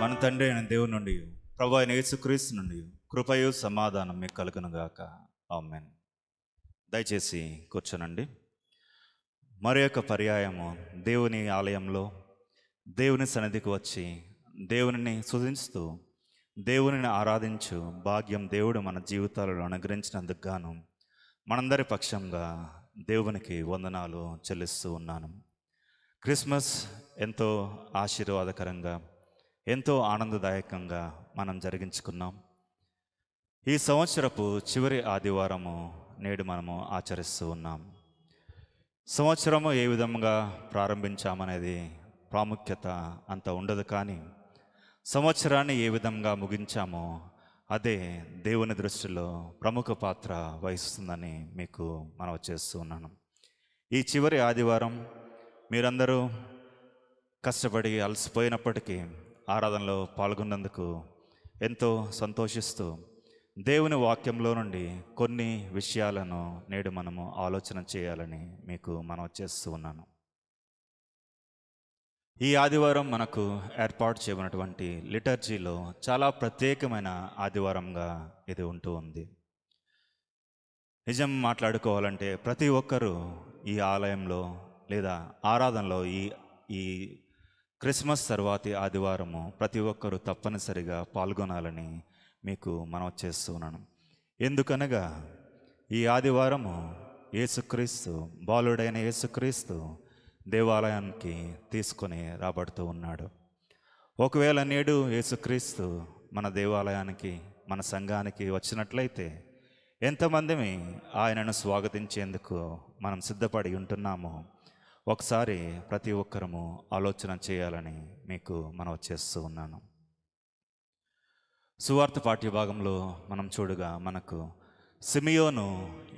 మన తండ్రి అయిన దేవుని నుండి ప్రభు ఆయన యేసుక్రీస్తు నుండి కృపయు సమాధానం మీకు కలుగునుగాక ఆమెన్ దయచేసి కూర్చోనండి మరి యొక్క పర్యాయము దేవుని ఆలయంలో దేవుని సన్నిధికి వచ్చి దేవుని సుధించుతూ దేవునిని ఆరాధించు భాగ్యం దేవుడు మన జీవితాలలో అనుగ్రహించినందుకు గాను మనందరి పక్షంగా దేవునికి వందనాలు చెల్లిస్తూ ఉన్నాను క్రిస్మస్ ఎంతో ఆశీర్వాదకరంగా ఎంతో ఆనందదాయకంగా మనం జరిగించుకున్నాం ఈ సంవత్సరపు చివరి ఆదివారము నేడు మనము ఆచరిస్తూ ఉన్నాం సంవత్సరము ఏ విధంగా ప్రారంభించామనేది ప్రాముఖ్యత అంత ఉండదు కానీ సంవత్సరాన్ని ఏ విధంగా ముగించామో అదే దేవుని దృష్టిలో ప్రముఖ పాత్ర వహిస్తుందని మీకు మనవి చేస్తూ ఉన్నాను ఈ చివరి ఆదివారం మీరందరూ కష్టపడి అలసిపోయినప్పటికీ ఆరాధనలో పాల్గొన్నందుకు ఎంతో సంతోషిస్తూ దేవుని వాక్యంలో నుండి కొన్ని విషయాలను నేడు మనము ఆలోచన చేయాలని మీకు మనం చేస్తూ ఉన్నాను ఈ ఆదివారం మనకు ఏర్పాటు చేయబడినటువంటి లిటర్జీలో చాలా ప్రత్యేకమైన ఆదివారంగా ఇది ఉంటూ ఉంది నిజం మాట్లాడుకోవాలంటే ప్రతి ఒక్కరూ ఈ ఆలయంలో లేదా ఆరాధనలో ఈ ఈ క్రిస్మస్ తర్వాతి ఆదివారము ప్రతి ఒక్కరూ తప్పనిసరిగా పాల్గొనాలని మీకు మనం చేస్తున్నాను ఎందుకనగా ఈ ఆదివారము యేసుక్రీస్తు బాలుడైన యేసుక్రీస్తు దేవాలయానికి తీసుకొని రాబడుతూ ఉన్నాడు ఒకవేళ నేడు యేసుక్రీస్తు మన దేవాలయానికి మన సంఘానికి వచ్చినట్లయితే ఎంతమందిని ఆయనను స్వాగతించేందుకు మనం సిద్ధపడి ఉంటున్నామో ఒకసారి ప్రతి ఒక్కరము ఆలోచన చేయాలని మీకు మనం చేస్తూ ఉన్నాను సువార్త పాఠ్యభాగంలో మనం చూడగా మనకు సిమియోను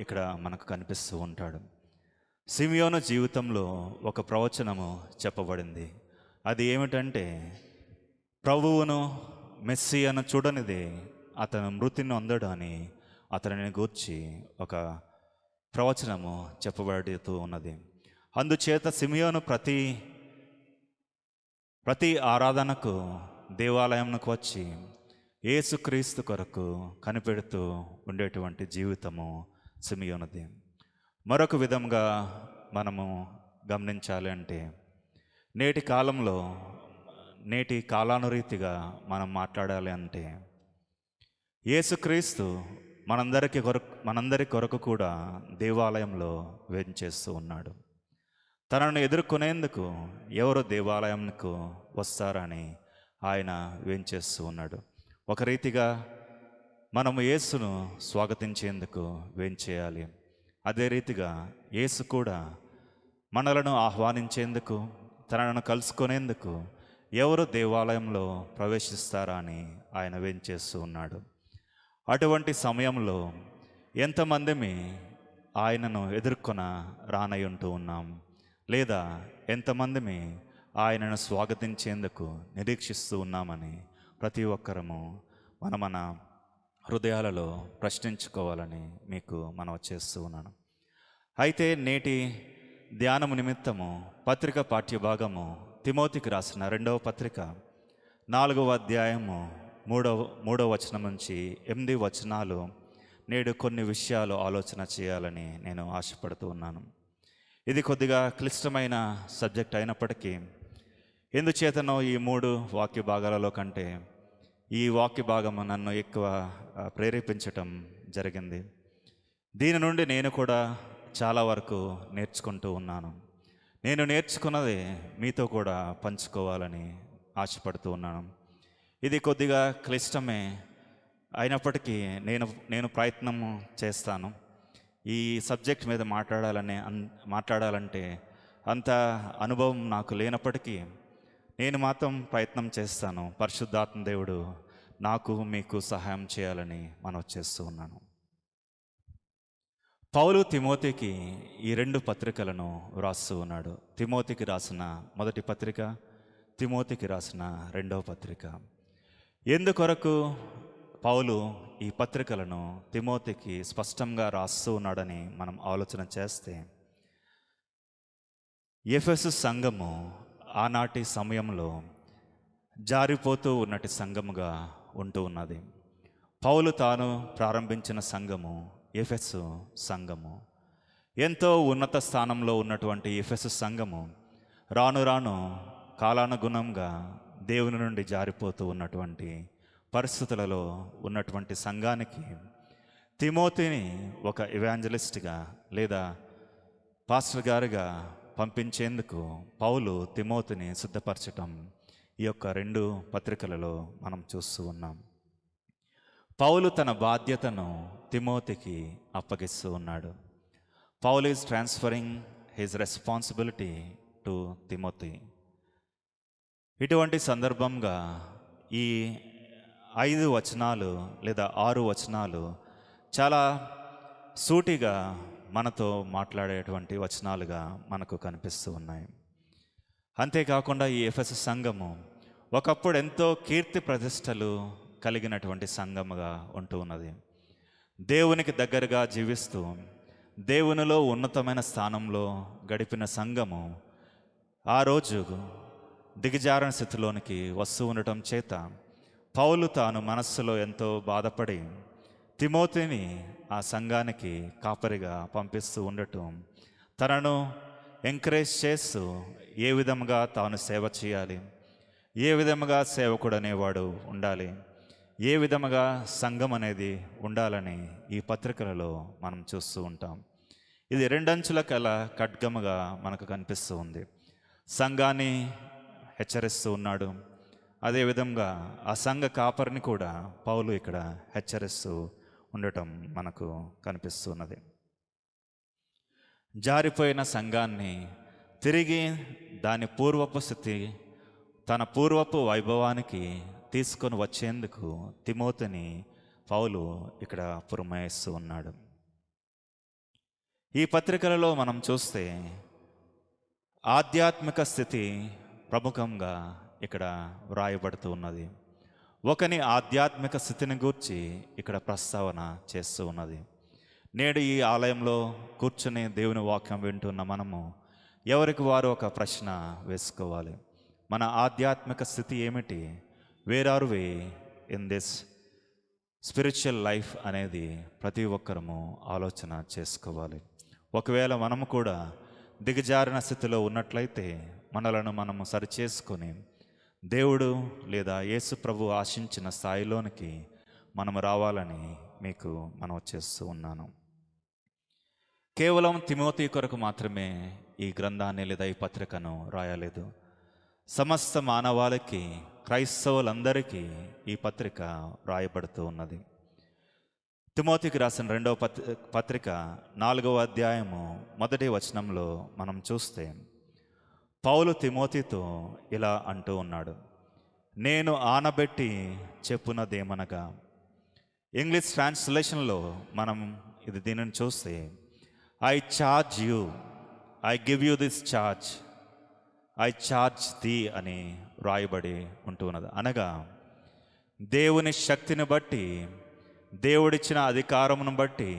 ఇక్కడ మనకు కనిపిస్తూ ఉంటాడు సిమియోను జీవితంలో ఒక ప్రవచనము చెప్పబడింది అది ఏమిటంటే ప్రభువును మెస్సియను చూడనిది అతను మృతిని అందడని అతనిని గూర్చి ఒక ప్రవచనము చెప్పబడుతూ ఉన్నది అందుచేత సిమియోను ప్రతి ప్రతి ఆరాధనకు దేవాలయంకు వచ్చి ఏసుక్రీస్తు కొరకు కనిపెడుతూ ఉండేటువంటి జీవితము సిమియోనది మరొక విధంగా మనము గమనించాలి అంటే నేటి కాలంలో నేటి కాలానురీతిగా మనం మాట్లాడాలి అంటే ఏసుక్రీస్తు మనందరికీ కొరకు మనందరి కొరకు కూడా దేవాలయంలో వేంచేస్తూ ఉన్నాడు తనను ఎదుర్కొనేందుకు ఎవరు దేవాలయంకు వస్తారని ఆయన వేంచేస్తూ ఉన్నాడు ఒక రీతిగా మనము యేసును స్వాగతించేందుకు వేంచేయాలి అదే రీతిగా యేసు కూడా మనలను ఆహ్వానించేందుకు తనను కలుసుకునేందుకు ఎవరు దేవాలయంలో ప్రవేశిస్తారా అని ఆయన వేంచేస్తూ ఉన్నాడు అటువంటి సమయంలో ఎంతమందిమి ఆయనను ఎదుర్కొన రానయ్యుంటూ ఉన్నాం లేదా ఎంతమందిమి ఆయనను స్వాగతించేందుకు నిరీక్షిస్తూ ఉన్నామని ప్రతి ఒక్కరము మన మన హృదయాలలో ప్రశ్నించుకోవాలని మీకు మనం చేస్తూ ఉన్నాను అయితే నేటి ధ్యానము నిమిత్తము పత్రిక పాఠ్యభాగము తిమోతికి రాసిన రెండవ పత్రిక నాలుగవ అధ్యాయము మూడవ మూడవ వచనం నుంచి ఎనిమిది వచనాలు నేడు కొన్ని విషయాలు ఆలోచన చేయాలని నేను ఆశపడుతూ ఉన్నాను ఇది కొద్దిగా క్లిష్టమైన సబ్జెక్ట్ అయినప్పటికీ ఎందుచేతనో ఈ మూడు వాక్య భాగాలలో కంటే ఈ వాక్య భాగం నన్ను ఎక్కువ ప్రేరేపించటం జరిగింది దీని నుండి నేను కూడా చాలా వరకు నేర్చుకుంటూ ఉన్నాను నేను నేర్చుకున్నది మీతో కూడా పంచుకోవాలని ఆశపడుతూ ఉన్నాను ఇది కొద్దిగా క్లిష్టమే అయినప్పటికీ నేను నేను ప్రయత్నం చేస్తాను ఈ సబ్జెక్ట్ మీద మాట్లాడాలనే మాట్లాడాలంటే అంత అనుభవం నాకు లేనప్పటికీ నేను మాత్రం ప్రయత్నం చేస్తాను పరిశుద్ధాత్మ దేవుడు నాకు మీకు సహాయం చేయాలని మనం చేస్తూ ఉన్నాను పౌలు తిమోతికి ఈ రెండు పత్రికలను వ్రాస్తూ ఉన్నాడు తిమోతికి రాసిన మొదటి పత్రిక తిమోతికి రాసిన రెండవ పత్రిక ఎందుకొరకు పౌలు ఈ పత్రికలను తిమోతికి స్పష్టంగా రాస్తూ ఉన్నాడని మనం ఆలోచన చేస్తే ఎఫ్ఎస్ సంఘము ఆనాటి సమయంలో జారిపోతూ ఉన్నటి సంఘముగా ఉంటూ ఉన్నది పౌలు తాను ప్రారంభించిన సంఘము ఎఫెస్ సంఘము ఎంతో ఉన్నత స్థానంలో ఉన్నటువంటి ఎఫెస్ సంఘము రాను రాను కాలానుగుణంగా దేవుని నుండి జారిపోతూ ఉన్నటువంటి పరిస్థితులలో ఉన్నటువంటి సంఘానికి తిమోతిని ఒక ఇవాంజలిస్ట్గా లేదా పాస్టర్ గారుగా పంపించేందుకు పౌలు తిమోతిని సిద్ధపరచటం ఈ యొక్క రెండు పత్రికలలో మనం చూస్తూ ఉన్నాం పౌలు తన బాధ్యతను తిమోతికి అప్పగిస్తూ ఉన్నాడు Paul is transferring his responsibility to Timothy ఇటువంటి సందర్భంగా ఈ ఐదు వచనాలు లేదా ఆరు వచనాలు చాలా సూటిగా మనతో మాట్లాడేటువంటి వచనాలుగా మనకు కనిపిస్తూ ఉన్నాయి అంతేకాకుండా ఈ ఎఫ్ఎస్ సంఘము ఒకప్పుడు ఎంతో కీర్తి ప్రతిష్టలు కలిగినటువంటి సంఘముగా ఉంటూ ఉన్నది దేవునికి దగ్గరగా జీవిస్తూ దేవునిలో ఉన్నతమైన స్థానంలో గడిపిన సంఘము ఆ రోజు దిగజారణ స్థితిలోనికి వస్తూ ఉండటం చేత పౌలు తాను మనస్సులో ఎంతో బాధపడి తిమోతిని ఆ సంఘానికి కాపరిగా పంపిస్తూ ఉండటం తనను ఎంకరేజ్ చేస్తూ ఏ విధంగా తాను సేవ చేయాలి ఏ విధముగా సేవకుడు అనేవాడు ఉండాలి ఏ విధముగా సంఘం అనేది ఉండాలని ఈ పత్రికలలో మనం చూస్తూ ఉంటాం ఇది రెండంచుల కల ఖడ్గముగా మనకు కనిపిస్తూ ఉంది సంఘాన్ని హెచ్చరిస్తూ ఉన్నాడు అదేవిధంగా ఆ సంఘ కాపర్ని కూడా పౌలు ఇక్కడ హెచ్చరిస్తూ ఉండటం మనకు కనిపిస్తున్నది జారిపోయిన సంఘాన్ని తిరిగి దాని పూర్వపు స్థితి తన పూర్వపు వైభవానికి తీసుకొని వచ్చేందుకు తిమోతిని పౌలు ఇక్కడ పురమాయిస్తూ ఉన్నాడు ఈ పత్రికలలో మనం చూస్తే ఆధ్యాత్మిక స్థితి ప్రముఖంగా ఇక్కడ వ్రాయబడుతూ ఉన్నది ఒకని ఆధ్యాత్మిక స్థితిని గూర్చి ఇక్కడ ప్రస్తావన చేస్తూ ఉన్నది నేడు ఈ ఆలయంలో కూర్చుని దేవుని వాక్యం వింటున్న మనము ఎవరికి వారు ఒక ప్రశ్న వేసుకోవాలి మన ఆధ్యాత్మిక స్థితి ఏమిటి where are in this spiritual life అనేది ప్రతి ఒక్కరము ఆలోచన చేసుకోవాలి ఒకవేళ మనము కూడా దిగజారిన స్థితిలో ఉన్నట్లయితే మనలను మనము సరిచేసుకొని దేవుడు లేదా యేసు ప్రభు ఆశించిన స్థాయిలోనికి మనం రావాలని మీకు మనం చేస్తూ ఉన్నాను కేవలం తిమోతి కొరకు మాత్రమే ఈ గ్రంథాన్ని లేదా ఈ పత్రికను రాయలేదు సమస్త మానవాళికి క్రైస్తవులందరికీ ఈ పత్రిక రాయబడుతూ ఉన్నది తిమోతికి రాసిన రెండవ పత్రిక నాలుగవ అధ్యాయము మొదటి వచనంలో మనం చూస్తే పౌలు తిమోతితో ఇలా అంటూ ఉన్నాడు నేను ఆనబెట్టి చెప్పున్నదేమనగా ఇంగ్లీష్ ట్రాన్స్లేషన్లో మనం ఇది దీనిని చూస్తే I charge you I give you this charge I charge the అని వ్రాయబడి ఉంటున్నది అనగా దేవుని శక్తిని బట్టి దేవుడిచ్చిన అధికారమును బట్టి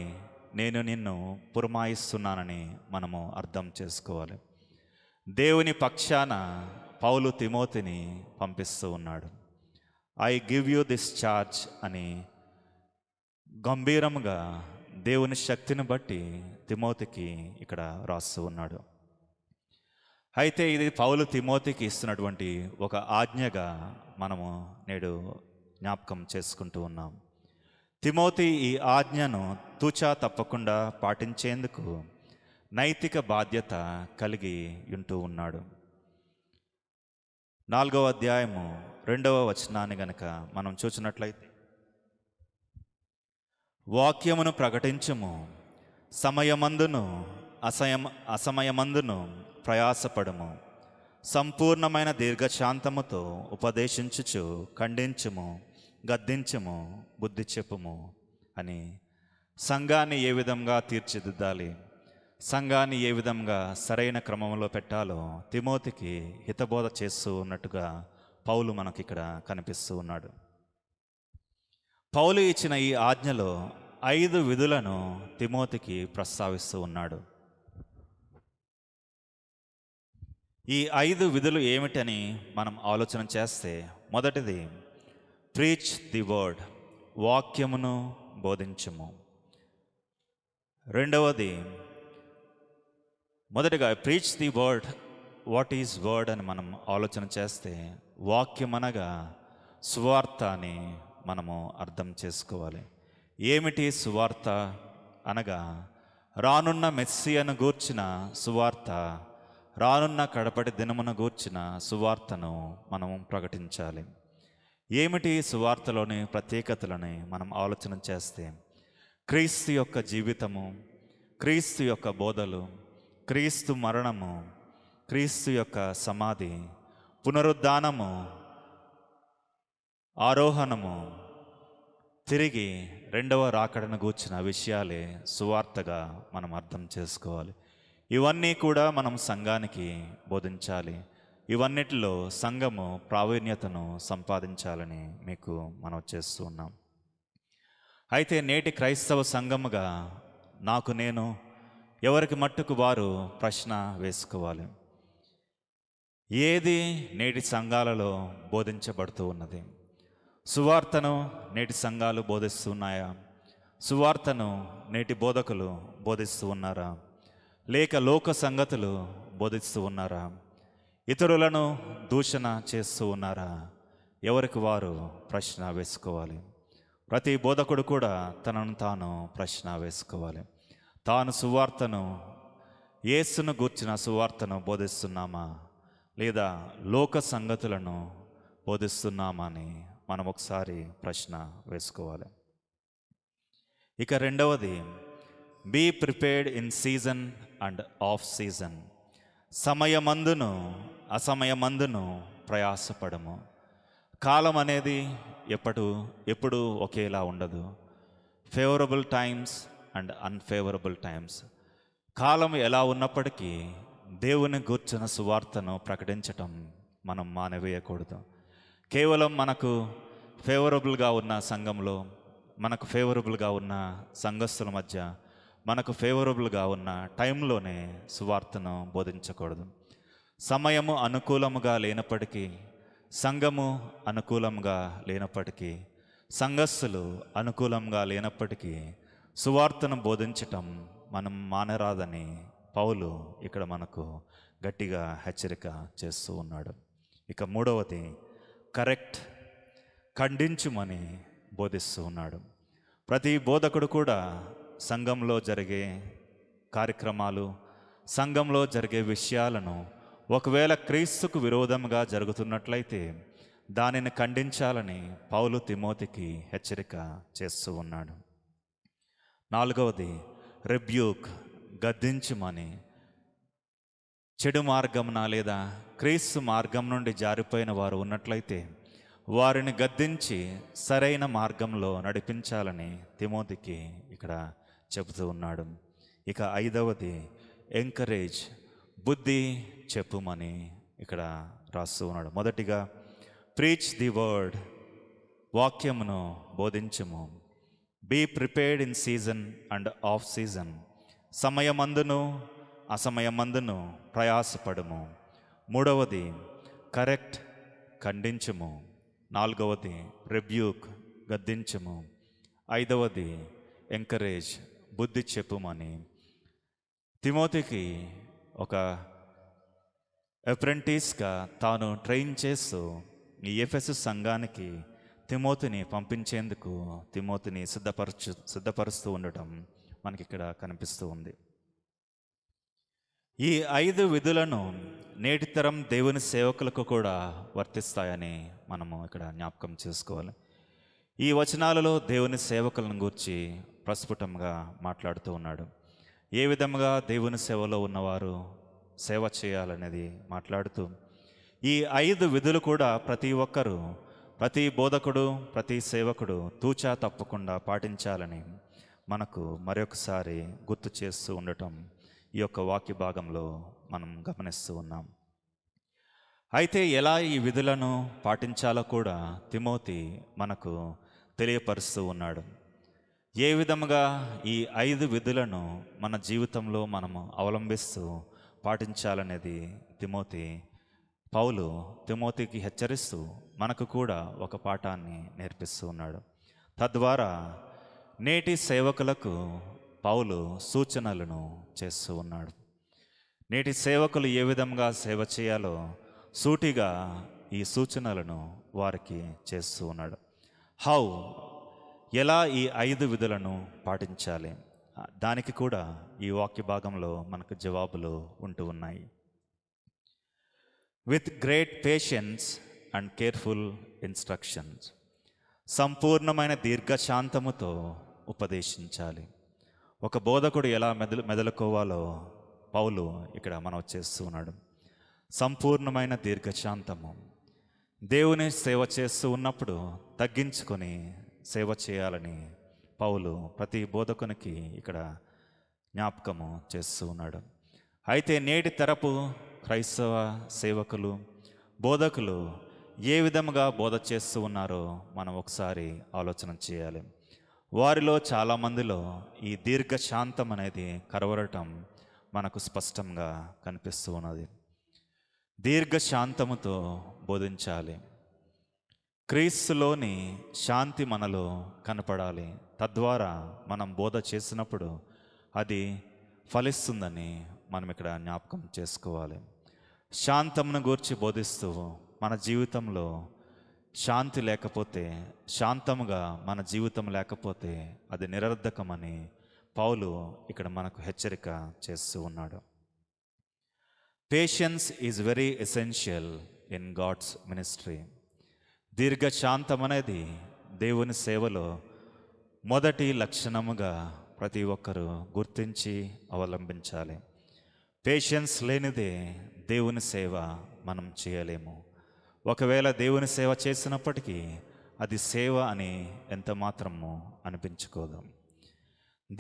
నేను నిన్ను పురమాయిస్తున్నానని మనము అర్థం చేసుకోవాలి దేవుని పక్షాన పౌలు తిమోతిని పంపిస్తూ ఉన్నాడు I give you this charge అని గంభీరంగా దేవుని శక్తిని బట్టి తిమోతికి ఇక్కడ రాస్తూ ఉన్నాడు అయితే ఇది పౌలు తిమోతికి ఇస్తున్నటువంటి ఒక ఆజ్ఞగా మనము నేడు జ్ఞాపకం చేసుకుంటూ ఉన్నాం తిమోతి ఈ ఆజ్ఞను తూచా తప్పకుండా పాటించేందుకు నైతిక బాధ్యత కలిగి ఉంటూ ఉన్నాడు నాలుగవ అధ్యాయము రెండవ వచనాన్ని గనక మనం చూసినట్లయితే వాక్యమును ప్రకటించము సమయమందును అసయం అసమయమందును ప్రయాసపడము సంపూర్ణమైన దీర్ఘశాంతముతో ఉపదేశించుచు ఖండించము గద్దించము బుద్ధి చెప్పుము అని సంఘాన్ని ఏ విధంగా తీర్చిదిద్దాలి సంఘాన్ని ఏ విధంగా సరైన క్రమంలో పెట్టాలో తిమోతికి హితబోధ చేస్తూ ఉన్నట్టుగా పౌలు మనకి ఇక్కడ కనిపిస్తూ ఉన్నాడు పౌలు ఇచ్చిన ఈ ఆజ్ఞలో ఐదు విధులను తిమోతికి ప్రస్తావిస్తూ ఉన్నాడు ఈ ఐదు విధులు ఏమిటని మనం ఆలోచన చేస్తే మొదటిది ప్రీచ్ ది వర్డ్ వాక్యమును బోధించము రెండవది మొదటగా preach the word what is word అని మనం ఆలోచన చేస్తే వాక్యం అనగా సువార్త అని మనము అర్థం చేసుకోవాలి ఏమిటి సువార్త అనగా రానున్న మెస్సియను గూర్చిన సువార్త రానున్న కడపటి దినమున గూర్చిన సువార్తను మనం ప్రకటించాలి ఏమిటి సువార్తలోని ప్రత్యేకతలని మనం ఆలోచన చేస్తే క్రీస్తు యొక్క జీవితము క్రీస్తు యొక్క బోధలు క్రీస్తు మరణము క్రీస్తు యొక్క సమాధి పునరుద్ధానము ఆరోహణము తిరిగి రెండవ రాకడను గూర్చిన విషయాలే సువార్తగా మనం అర్థం చేసుకోవాలి ఇవన్నీ కూడా మనం సంఘానికి బోధించాలి ఇవన్నిటిలో సంఘము ప్రావీణ్యతను సంపాదించాలని మీకు మనం చేస్తున్నాం అయితే నేటి క్రైస్తవ సంఘముగా నాకు నేను ఎవరికి మట్టుకు వారు ప్రశ్న వేసుకోవాలి ఏది నేటి సంఘాలలో బోధించబడుతూ ఉన్నది సువార్తను నేటి సంఘాలు బోధిస్తున్నాయా సువార్తను నేటి బోధకులు బోధిస్తూ ఉన్నారా లేక లోక సంగతులు బోధిస్తూ ఉన్నారా ఇతరులను దూషణ చేస్తూ ఉన్నారా ఎవరికి వారు ప్రశ్న వేసుకోవాలి ప్రతి బోధకుడు కూడా తనను తాను ప్రశ్న వేసుకోవాలి తాను సువార్తను ఏసును గూర్చిన సువార్తను బోధిస్తున్నామా లేదా లోక సంగతులను బోధిస్తున్నామా అని మనం ఒకసారి ప్రశ్న వేసుకోవాలి ఇక రెండవది be prepared in season and off season సమయమందును అసమయమందును ప్రయాసపడము కాలం అనేది ఎప్పుడు ఎప్పుడు ఒకేలా ఉండదు favourable times and unfavourable times కాలం ఎలా ఉన్నప్పటికీ దేవుని గూర్చిన సువార్తను ప్రకటించటం మనం మానవేయకూడదు కేవలం మనకు ఫేవరబుల్గా ఉన్న సంఘంలో మనకు ఫేవరబుల్గా ఉన్న సంఘస్థుల మధ్య మనకు ఫేవరబుల్గా ఉన్న టైంలోనే సువార్తను బోధించకూడదు సమయము అనుకూలముగా లేనప్పటికీ సంఘము అనుకూలంగా లేనప్పటికీ సంఘస్సులు అనుకూలంగా లేనప్పటికీ సువార్తను బోధించటం మనం మానరాదని పౌలు ఇక్కడ మనకు గట్టిగా హెచ్చరిక చేస్తూ ఉన్నాడు ఇక మూడవది కరెక్ట్ ఖండించుమని బోధిస్తూ ఉన్నాడు ప్రతి బోధకుడు కూడా సంఘంలో జరిగే కార్యక్రమాలు సంఘంలో జరిగే విషయాలను ఒకవేళ క్రీస్తుకు విరోధంగా జరుగుతున్నట్లయితే దానిని ఖండించాలని పౌలు తిమోతికి హెచ్చరిక చేస్తూ ఉన్నాడు నాలుగవది రెబ్యూక్ గద్దించమని చెడు మార్గమున లేదా క్రీస్తు మార్గం నుండి జారిపోయిన వారు ఉన్నట్లయితే వారిని గద్దించి సరైన మార్గంలో నడిపించాలని తిమోతికి ఇక్కడ చెబుతూ ఉన్నాడు ఇక ఐదవది ఎంకరేజ్ బుద్ధి చెప్పుమని ఇక్కడ రాస్తూ ఉన్నాడు మొదటిగా ప్రీచ్ ది వర్డ్ వాక్యమును బోధించము be prepared in season and off season సమయమందును అసమయమందును ప్రయాసపడము మూడవది కరెక్ట్ ఖండించము నాలుగవది రెబ్యూక్ గద్దించము ఐదవది ఎంకరేజ్ బుద్ధి చెప్పుమని తిమోతికి ఒక అప్రెంటిస్గా తాను ట్రైన్ చేస్తూ ఈ ఎఫ్ఎస్ సంఘానికి తిమోతిని పంపించేందుకు తిమోతిని సిద్ధపరచు సిద్ధపరుస్తూ ఉండటం మనకిక్కడ కనిపిస్తూ ఉంది ఈ ఐదు విధులను నేటితరం దేవుని సేవకులకు కూడా వర్తిస్తాయని మనము ఇక్కడ జ్ఞాపకం చేసుకోవాలి ఈ వచనాలలో దేవుని సేవకులను గూర్చి ప్రస్ఫుటంగా మాట్లాడుతూ ఉన్నాడు ఏ విధంగా దేవుని సేవలో ఉన్నవారు సేవ చేయాలనేది మాట్లాడుతూ ఈ ఐదు విధులు కూడా ప్రతి ఒక్కరూ ప్రతి బోధకుడు ప్రతి సేవకుడు తూచా తప్పకుండా పాటించాలని మనకు మరొకసారి గుర్తు చేస్తూ ఉండటం ఈ యొక్క వాక్య భాగంలో మనం గమనిస్తూ ఉన్నాం అయితే ఎలా ఈ విధులను పాటించాలో కూడా తిమోతి మనకు తెలియపరుస్తూ ఉన్నాడు ఏ విధముగా ఈ ఐదు విధులను మన జీవితంలో మనము అవలంబిస్తూ పాటించాలనేది తిమోతి పౌలు తిమోతికి హెచ్చరిస్తూ మనకు కూడా ఒక పాఠాన్ని నేర్పిస్తూ ఉన్నాడు తద్వారా నేటి సేవకులకు పౌలు సూచనలను చేస్తూ ఉన్నాడు నేటి సేవకులు ఏ విధంగా సేవ చేయాలో సూటిగా ఈ సూచనలను వారికి చేస్తూ ఉన్నాడు హౌ ఎలా ఈ ఐదు విధులను పాటించాలి దానికి కూడా ఈ వాక్య భాగంలో మనకు జవాబులు ఉంటూ ఉన్నాయి with great patience and careful instructions సంపూర్ణమైన దీర్ఘశాంతముతో ఉపదేశించాలి ఒక బోధకుడు ఎలా మెదలు మెదలుకోవాలో పౌలు ఇక్కడ మనం చేస్తూ ఉన్నాడు సంపూర్ణమైన దీర్ఘశాంతము దేవుని సేవ చేస్తూ ఉన్నప్పుడు తగ్గించుకొని సేవ చేయాలని పౌలు ప్రతి బోధకునికి ఇక్కడ జ్ఞాపకము చేస్తూ ఉన్నాడు అయితే నేటి తరపు క్రైస్తవ సేవకులు బోధకులు ఏ విధముగా బోధ చేస్తూ ఉన్నారో మనం ఒకసారి ఆలోచన చేయాలి వారిలో చాలామందిలో ఈ దీర్ఘశాంతం అనేది కరవరటం మనకు స్పష్టంగా కనిపిస్తూ ఉన్నది దీర్ఘశాంతముతో బోధించాలి క్రీస్తులోని శాంతి మనలో కనపడాలి తద్వారా మనం బోధ చేసినప్పుడు అది ఫలిస్తుందని మనం ఇక్కడ జ్ఞాపకం చేసుకోవాలి శాంతమును గూర్చి బోధిస్తూ మన జీవితంలో శాంతి లేకపోతే శాంతముగా మన జీవితం లేకపోతే అది నిరర్ధకమని పౌలు ఇక్కడ మనకు హెచ్చరిక చేస్తూ ఉన్నాడు patience is very essential in God's ministry దీర్ఘశాంతం అనేది దేవుని సేవలో మొదటి లక్షణముగా ప్రతి ఒక్కరూ గుర్తించి అవలంబించాలి పేషెన్స్ లేనిదే దేవుని సేవ మనం చేయలేము ఒకవేళ దేవుని సేవ చేసినప్పటికీ అది సేవ అని ఎంత మాత్రము అనిపించుకోదాం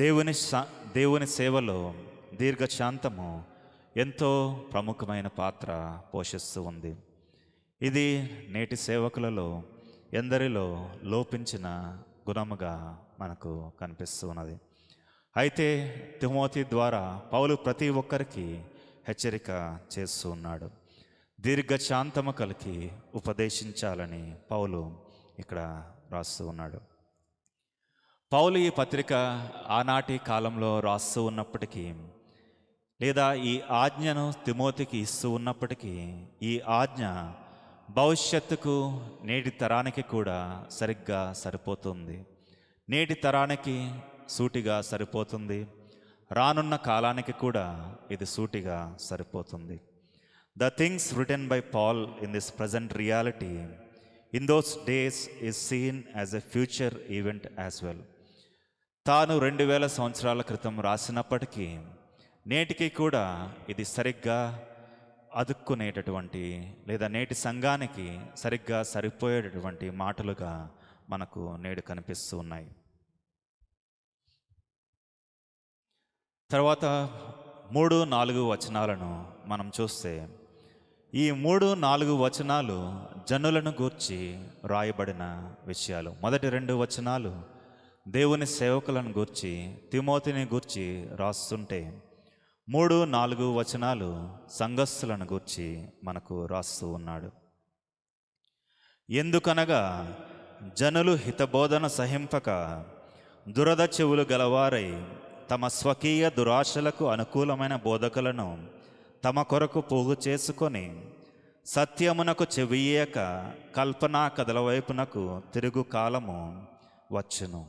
దేవుని దేవుని సేవలో దీర్ఘశాంతము ఎంతో ప్రముఖమైన పాత్ర పోషిస్తూ ఉంది ఇది నేటి సేవకులలో ఎందరిలో లోపించిన గుణముగా మనకు కనిపిస్తున్నది అయితే తిమోతి ద్వారా పౌలు ప్రతి ఒక్కరికి హెచ్చరిక చేస్తూ ఉన్నాడు దీర్ఘశాంతము కలిగి ఉపదేశించాలని పౌలు ఇక్కడ రాస్తూ ఉన్నాడు పౌలు ఈ పత్రిక ఆనాటి కాలంలో రాస్తూ ఉన్నప్పటికీ లేదా ఈ ఆజ్ఞను తిమోతికి ఇస్తూ ఉన్నప్పటికీ ఈ ఆజ్ఞ భవిష్యత్తుకు నేటి తరానికి కూడా సరిగ్గా సరిపోతుంది నేటి తరానికి సూటిగా సరిపోతుంది రానున్న కాలానికి కూడా ఇది సూటిగా సరిపోతుంది the things written by Paul in this present reality in those days is seen as a future event as well తాను రెండు వేల సంవత్సరాల క్రితం రాసినప్పటికీ నేటికి కూడా ఇది సరిగ్గా అదుక్కునేటటువంటి లేదా నేటి సంఘానికి సరిగ్గా సరిపోయేటటువంటి మాటలుగా మనకు నేడు కనిపిస్తూ ఉన్నాయి తర్వాత మూడు నాలుగు వచనాలను మనం చూస్తే ఈ మూడు నాలుగు వచనాలు జనులను గూర్చి రాయబడిన విషయాలు మొదటి రెండు వచనాలు దేవుని సేవకులను గూర్చి తిమోతిని గూర్చి రాస్తుంటే మూడు నాలుగు వచనాలు సంఘస్థులను గూర్చి మనకు రాస్తూ ఉన్నాడు ఎందుకనగా జనులు హితబోధన సహింపక దురద చెవులు గలవారై తమ స్వకీయ దురాశలకు అనుకూలమైన బోధకులను తమ కొరకు పోగు చేసుకొని సత్యమునకు చెవియక కల్పనా కథల వైపునకు తిరుగు కాలము వచ్చును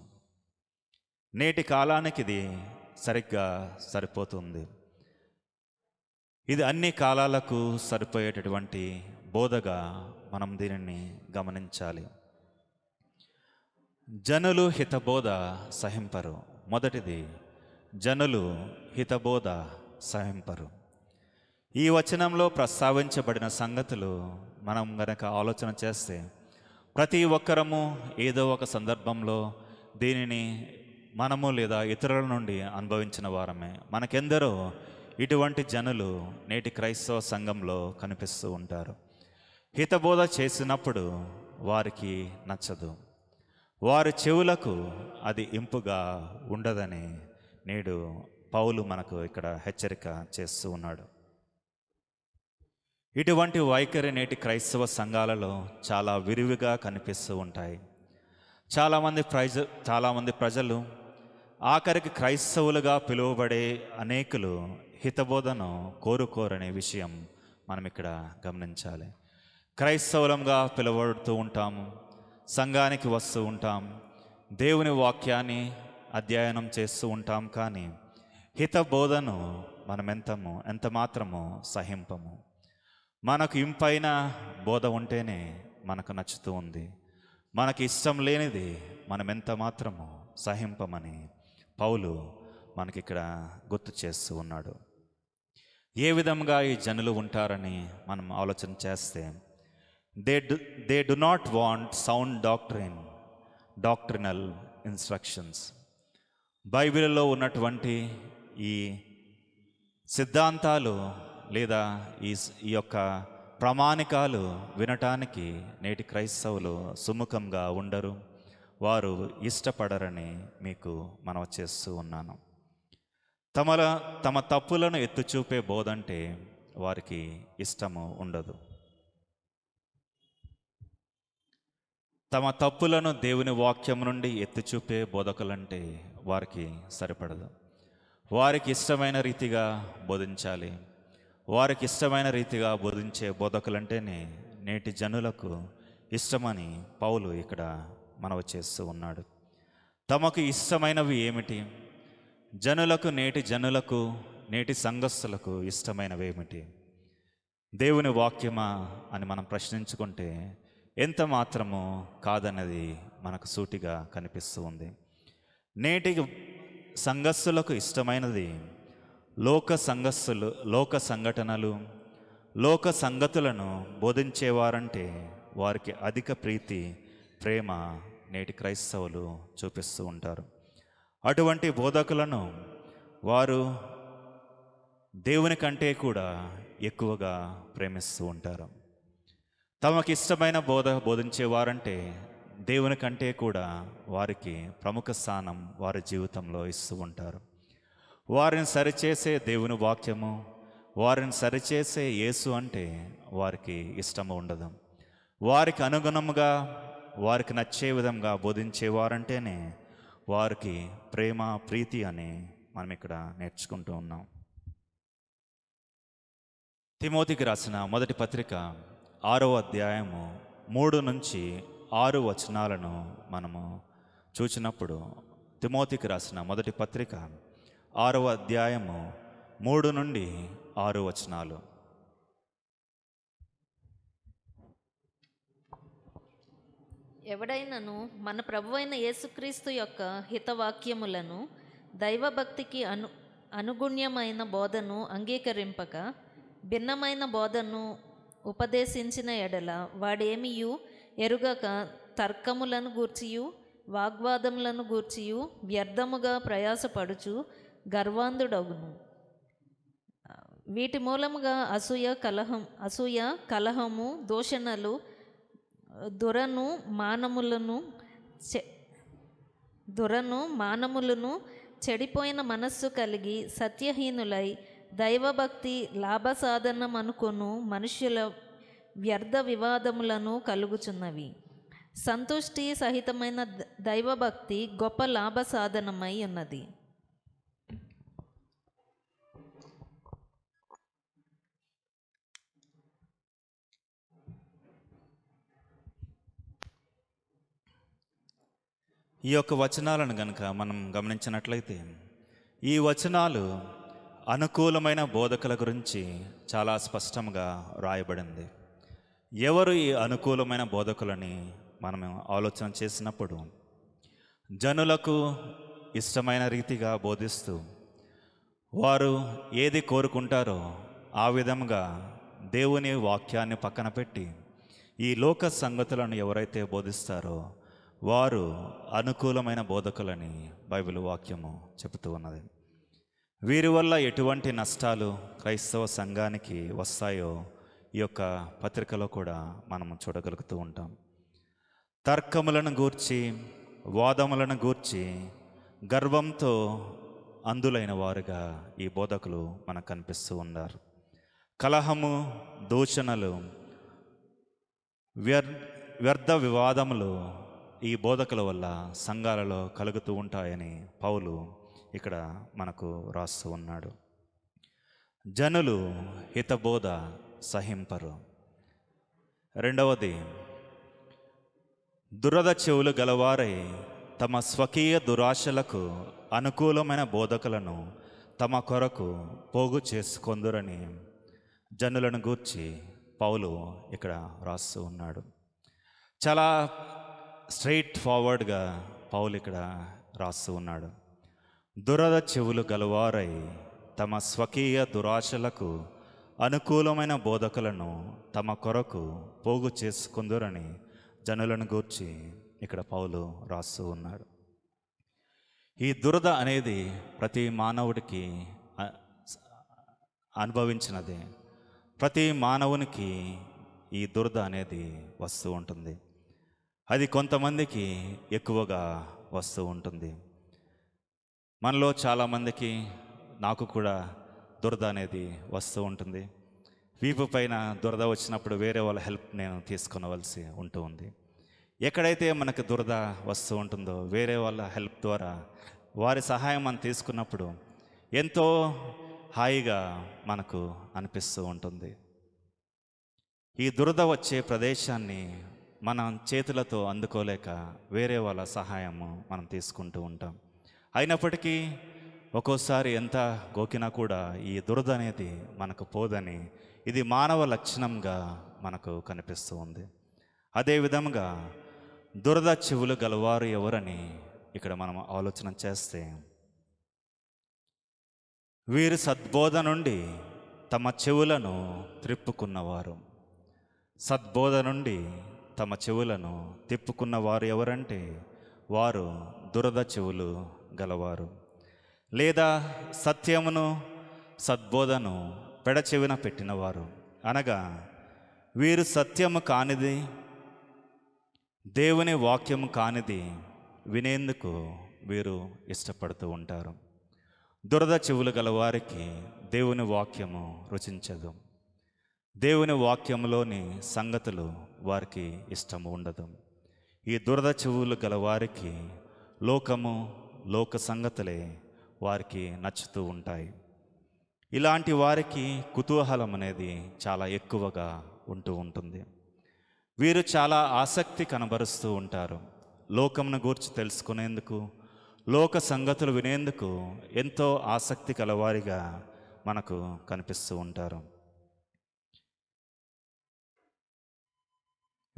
నేటి కాలానికి ఇది సరిగ్గా సరిపోతుంది ఇది అన్ని కాలాలకు సరిపోయేటటువంటి బోధగా మనం దీనిని గమనించాలి జనులు హితబోధ సహింపరు మొదటిది జనులు హితబోధ సహింపరు ఈ వచనంలో ప్రస్తావించబడిన సంగతులు మనం గనక ఆలోచన చేస్తే ప్రతి ఒక్కరము ఏదో ఒక సందర్భంలో దీనిని మనము లేదా ఇతరుల నుండి అనుభవించిన వారమే మనకెందరో ఇటువంటి జనులు నేటి క్రైస్తవ సంఘంలో కనిపిస్తూ ఉంటారు హితబోధ చేసినప్పుడు వారికి నచ్చదు వారి చెవులకు అది ఇంపుగా ఉండదని నేడు పౌలు మనకు ఇక్కడ హెచ్చరిక చేస్తూ ఉన్నాడు ఇటువంటి వైఖరి నేటి క్రైస్తవ సంఘాలలో చాలా విరివిగా కనిపిస్తూ ఉంటాయి చాలామంది ప్రజ చాలామంది ప్రజలు ఆఖరికి క్రైస్తవులుగా పిలువబడే అనేకులు హితబోధను కోరుకోరనే విషయం మనం ఇక్కడ గమనించాలి క్రైస్తవులంగా పిలువడుతూ ఉంటాము సంఘానికి వస్తూ ఉంటాం దేవుని వాక్యాన్ని అధ్యయనం చేస్తూ ఉంటాం కానీ హితబోధను మనమెంతము ఎంత మాత్రము సహింపము మనకు ఇంపైన బోధ ఉంటేనే మనకు నచ్చుతూ ఉంది మనకి ఇష్టం లేనిది మనం ఎంత మాత్రము సహింపమని పౌలు మనకిక్కడ గుర్తు చేస్తూ ఉన్నాడు ఏ విధంగా ఈ జనులు ఉంటారని మనం ఆలోచన చేస్తే they do they do not want sound doctrine doctrinal instructions బైబిల్లో ఉన్నటువంటి ఈ సిద్ధాంతాలు లేదా ఈ ఈ యొక్క ప్రామాణికాలు వినటానికి నేటి క్రైస్తవులు సుముఖంగా ఉండరు వారు ఇష్టపడరని మీకు మనం చేస్తూ ఉన్నాను తమల తమ తప్పులను ఎత్తుచూపే బోధంటే వారికి ఇష్టము ఉండదు తమ తప్పులను దేవుని వాక్యం నుండి ఎత్తుచూపే బోధకులంటే వారికి సరిపడదు వారికి ఇష్టమైన రీతిగా బోధించాలి వారికి ఇష్టమైన రీతిగా బోధించే బోధకులంటేనే నేటి జనులకు ఇష్టమని పౌలు ఇక్కడ మనవ చేస్తూ ఉన్నాడు తమకు ఇష్టమైనవి ఏమిటి జనులకు నేటి జనులకు నేటి సంఘస్థులకు ఇష్టమైనవి ఏమిటి దేవుని వాక్యమా అని మనం ప్రశ్నించుకుంటే ఎంత మాత్రమో కాదన్నది మనకు సూటిగా కనిపిస్తూ ఉంది నేటి సంఘస్సులకు ఇష్టమైనది లోక సంఘస్సులు లోక సంఘటనలు లోక సంగతులను బోధించేవారంటే వారికి అధిక ప్రీతి ప్రేమ నేటి క్రైస్తవులు చూపిస్తూ ఉంటారు అటువంటి బోధకులను వారు దేవుని కంటే కూడా ఎక్కువగా ప్రేమిస్తూ ఉంటారు తమకిష్టమైన బోధ బోధించేవారంటే దేవుని కంటే కూడా వారికి ప్రముఖ స్థానం వారి జీవితంలో ఇస్తూ ఉంటారు వారిని సరిచేసే దేవుని వాక్యము వారిని సరిచేసే యేసు అంటే వారికి ఇష్టము ఉండదు వారికి అనుగుణముగా వారికి నచ్చే విధంగా బోధించేవారంటేనే వారికి ప్రేమ ప్రీతి అని మనం ఇక్కడ నేర్చుకుంటూ ఉన్నాం తిమోతికి రాసిన మొదటి పత్రిక ఆరో అధ్యాయము మూడు నుంచి ఆరు వచనాలను మనము చూచినప్పుడు తిమోతికి రాసిన మొదటి పత్రిక ఆరవ అధ్యాయము మూడు నుండి ఆరు వచనాలు ఎవడైనను మన ప్రభు అయిన యేసుక్రీస్తు యొక్క హితవాక్యములను దైవభక్తికి అను అనుగుణ్యమైన బోధను అంగీకరింపక భిన్నమైన బోధను ఉపదేశించిన ఎడల వాడేమియు ఎరుగక తర్కములను గూర్చియు వాగ్వాదములను గూర్చియు వ్యర్థముగా ప్రయాసపడుచు గర్వాంధుడవును వీటి మూలముగా అసూయ కలహం అసూయ కలహము దోషణలు దురను మానములను దురను మానములను చెడిపోయిన మనస్సు కలిగి సత్యహీనులై దైవభక్తి లాభసాధనం అనుకొను మనుష్యుల వ్యర్థ వివాదములను కలుగుచున్నవి సంతుష్టి సహితమైన దైవభక్తి గొప్ప లాభ సాధనమై ఉన్నది ఈ యొక్క వచనాలను గనుక మనం గమనించినట్లయితే ఈ వచనాలు అనుకూలమైన బోధకుల గురించి చాలా స్పష్టంగా రాయబడింది ఎవరు ఈ అనుకూలమైన బోధకులని మనం ఆలోచన చేసినప్పుడు జనులకు ఇష్టమైన రీతిగా బోధిస్తూ వారు ఏది కోరుకుంటారో ఆ విధంగా దేవుని వాక్యాన్ని పక్కన పెట్టి ఈ లోక సంగతులను ఎవరైతే బోధిస్తారో వారు అనుకూలమైన బోధకులని బైబిల్ వాక్యము చెబుతూ ఉన్నది వీరి వల్ల ఎటువంటి నష్టాలు క్రైస్తవ సంఘానికి వస్తాయో ఈ యొక్క పత్రికలో కూడా మనం చూడగలుగుతూ ఉంటాం తర్కములను గూర్చి వాదములను గూర్చి గర్వంతో అందులైన వారుగా ఈ బోధకులు మనకు కనిపిస్తూ ఉన్నారు కలహము దూషణలు వ్యర్ వ్యర్థ వివాదములు ఈ బోధకుల వల్ల సంఘాలలో కలుగుతూ ఉంటాయని పౌలు ఇక్కడ మనకు రాస్తూ ఉన్నాడు జనులు హితబోధ సహింపరు రెండవది దురద చెవులు గలవారై తమ స్వకీయ దురాశలకు అనుకూలమైన బోధకులను తమ కొరకు పోగు చేసుకొందురని జనులను గూర్చి పౌలు ఇక్కడ రాస్తూ ఉన్నాడు చాలా స్ట్రైట్ ఫార్వర్డ్గా పౌలు ఇక్కడ రాస్తూ ఉన్నాడు దురద చెవులు గలవారై తమ స్వకీయ దురాశలకు అనుకూలమైన బోధకులను తమ కొరకు పోగు చేసుకుందరని జనులను గూర్చి ఇక్కడ పౌలు రాస్తూ ఉన్నాడు ఈ దురద అనేది ప్రతి మానవుడికి అనుభవించినదే ప్రతి మానవునికి ఈ దురద అనేది వస్తూ ఉంటుంది అది కొంతమందికి ఎక్కువగా వస్తూ ఉంటుంది మనలో చాలామందికి నాకు కూడా దురద అనేది వస్తూ ఉంటుంది వీపు పైన దురద వచ్చినప్పుడు వేరే వాళ్ళ హెల్ప్ నేను తీసుకునవలసి ఉంటూ ఉంది ఎక్కడైతే మనకు దురద వస్తూ ఉంటుందో వేరే వాళ్ళ హెల్ప్ ద్వారా వారి సహాయం మనం తీసుకున్నప్పుడు ఎంతో హాయిగా మనకు అనిపిస్తూ ఉంటుంది ఈ దురద వచ్చే ప్రదేశాన్ని మనం చేతులతో అందుకోలేక వేరే వాళ్ళ సహాయము మనం తీసుకుంటూ ఉంటాం అయినప్పటికీ ఒక్కోసారి ఎంత గోకినా కూడా ఈ దురద అనేది మనకు పోదని ఇది మానవ లక్షణంగా మనకు కనిపిస్తూ ఉంది అదేవిధంగా దురద చెవులు గలవారు ఎవరని ఇక్కడ మనం ఆలోచన చేస్తే వీరు సద్బోధ నుండి తమ చెవులను త్రిప్పుకున్నవారు సద్బోధ నుండి తమ చెవులను తిప్పుకున్నవారు ఎవరంటే వారు దురద చెవులు గలవారు లేదా సత్యమును సద్బోధను పెడచెవిన పెట్టినవారు అనగా వీరు సత్యము కానిది దేవుని వాక్యము కానిది వినేందుకు వీరు ఇష్టపడుతూ ఉంటారు దురద చెవులు గలవారికి దేవుని వాక్యము రుచించదు దేవుని వాక్యంలోని సంగతులు వారికి ఇష్టము ఉండదు ఈ దురద చెవులు గలవారికి లోకము లోక సంగతులే వారికి నచ్చుతూ ఉంటాయి ఇలాంటి వారికి కుతూహలం అనేది చాలా ఎక్కువగా ఉంటూ ఉంటుంది వీరు చాలా ఆసక్తి కనబరుస్తూ ఉంటారు లోకంను గూర్చి తెలుసుకునేందుకు లోక సంగతులు వినేందుకు ఎంతో ఆసక్తి కలవారిగా మనకు కనిపిస్తూ ఉంటారు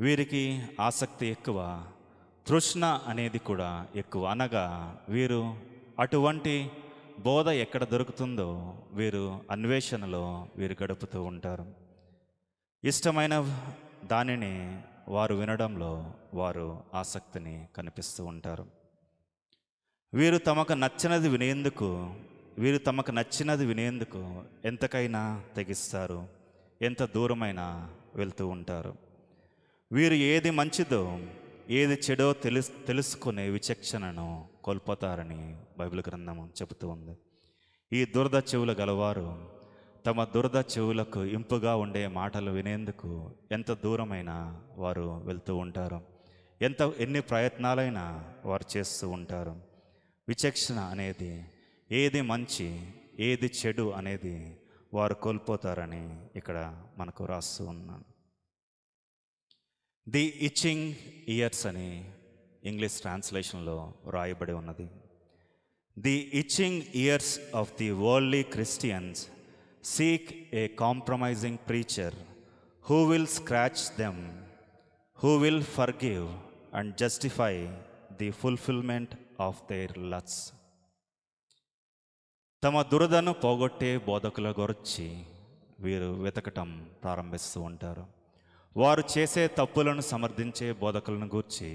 వీరికి ఆసక్తి ఎక్కువ తృష్ణ అనేది కూడా ఎక్కువ అనగా వీరు అటువంటి బోధ ఎక్కడ దొరుకుతుందో వీరు అన్వేషణలో వీరు గడుపుతూ ఉంటారు ఇష్టమైన దానిని వారు వినడంలో వారు ఆసక్తిని కనిపిస్తూ ఉంటారు వీరు తమకు నచ్చినది వినేందుకు వీరు తమకు నచ్చినది వినేందుకు ఎంతకైనా తెగిస్తారు ఎంత దూరమైనా వెళ్తూ ఉంటారు వీరు ఏది మంచిదో ఏది చెడో తెలుసు తెలుసుకునే విచక్షణను కోల్పోతారని బైబిల్ గ్రంథం చెబుతూ ఉంది ఈ దురద చెవులు గలవారు తమ దురద చెవులకు ఇంపుగా ఉండే మాటలు వినేందుకు ఎంత దూరమైనా వారు వెళ్తూ ఉంటారు ఎంత ఎన్ని ప్రయత్నాలైనా వారు చేస్తూ ఉంటారు విచక్షణ అనేది ఏది మంచి ఏది చెడు అనేది వారు కోల్పోతారని ఇక్కడ మనకు రాస్తూ ఉన్నాను ది ఇచ్చింగ్ ఇయర్స్ అని ఇంగ్లీష్ ట్రాన్స్లేషన్లో రాయబడి ఉన్నది the itching ears of the వరల్లీ Christians seek a compromising preacher who will scratch them who will forgive and justify the fulfilment of their lusts తమ దురదను పోగొట్టే బోధకుల గురించి వీరు వెతకటం ప్రారంభిస్తూ ఉంటారు వారు చేసే తప్పులను సమర్థించే బోధకులను గూర్చి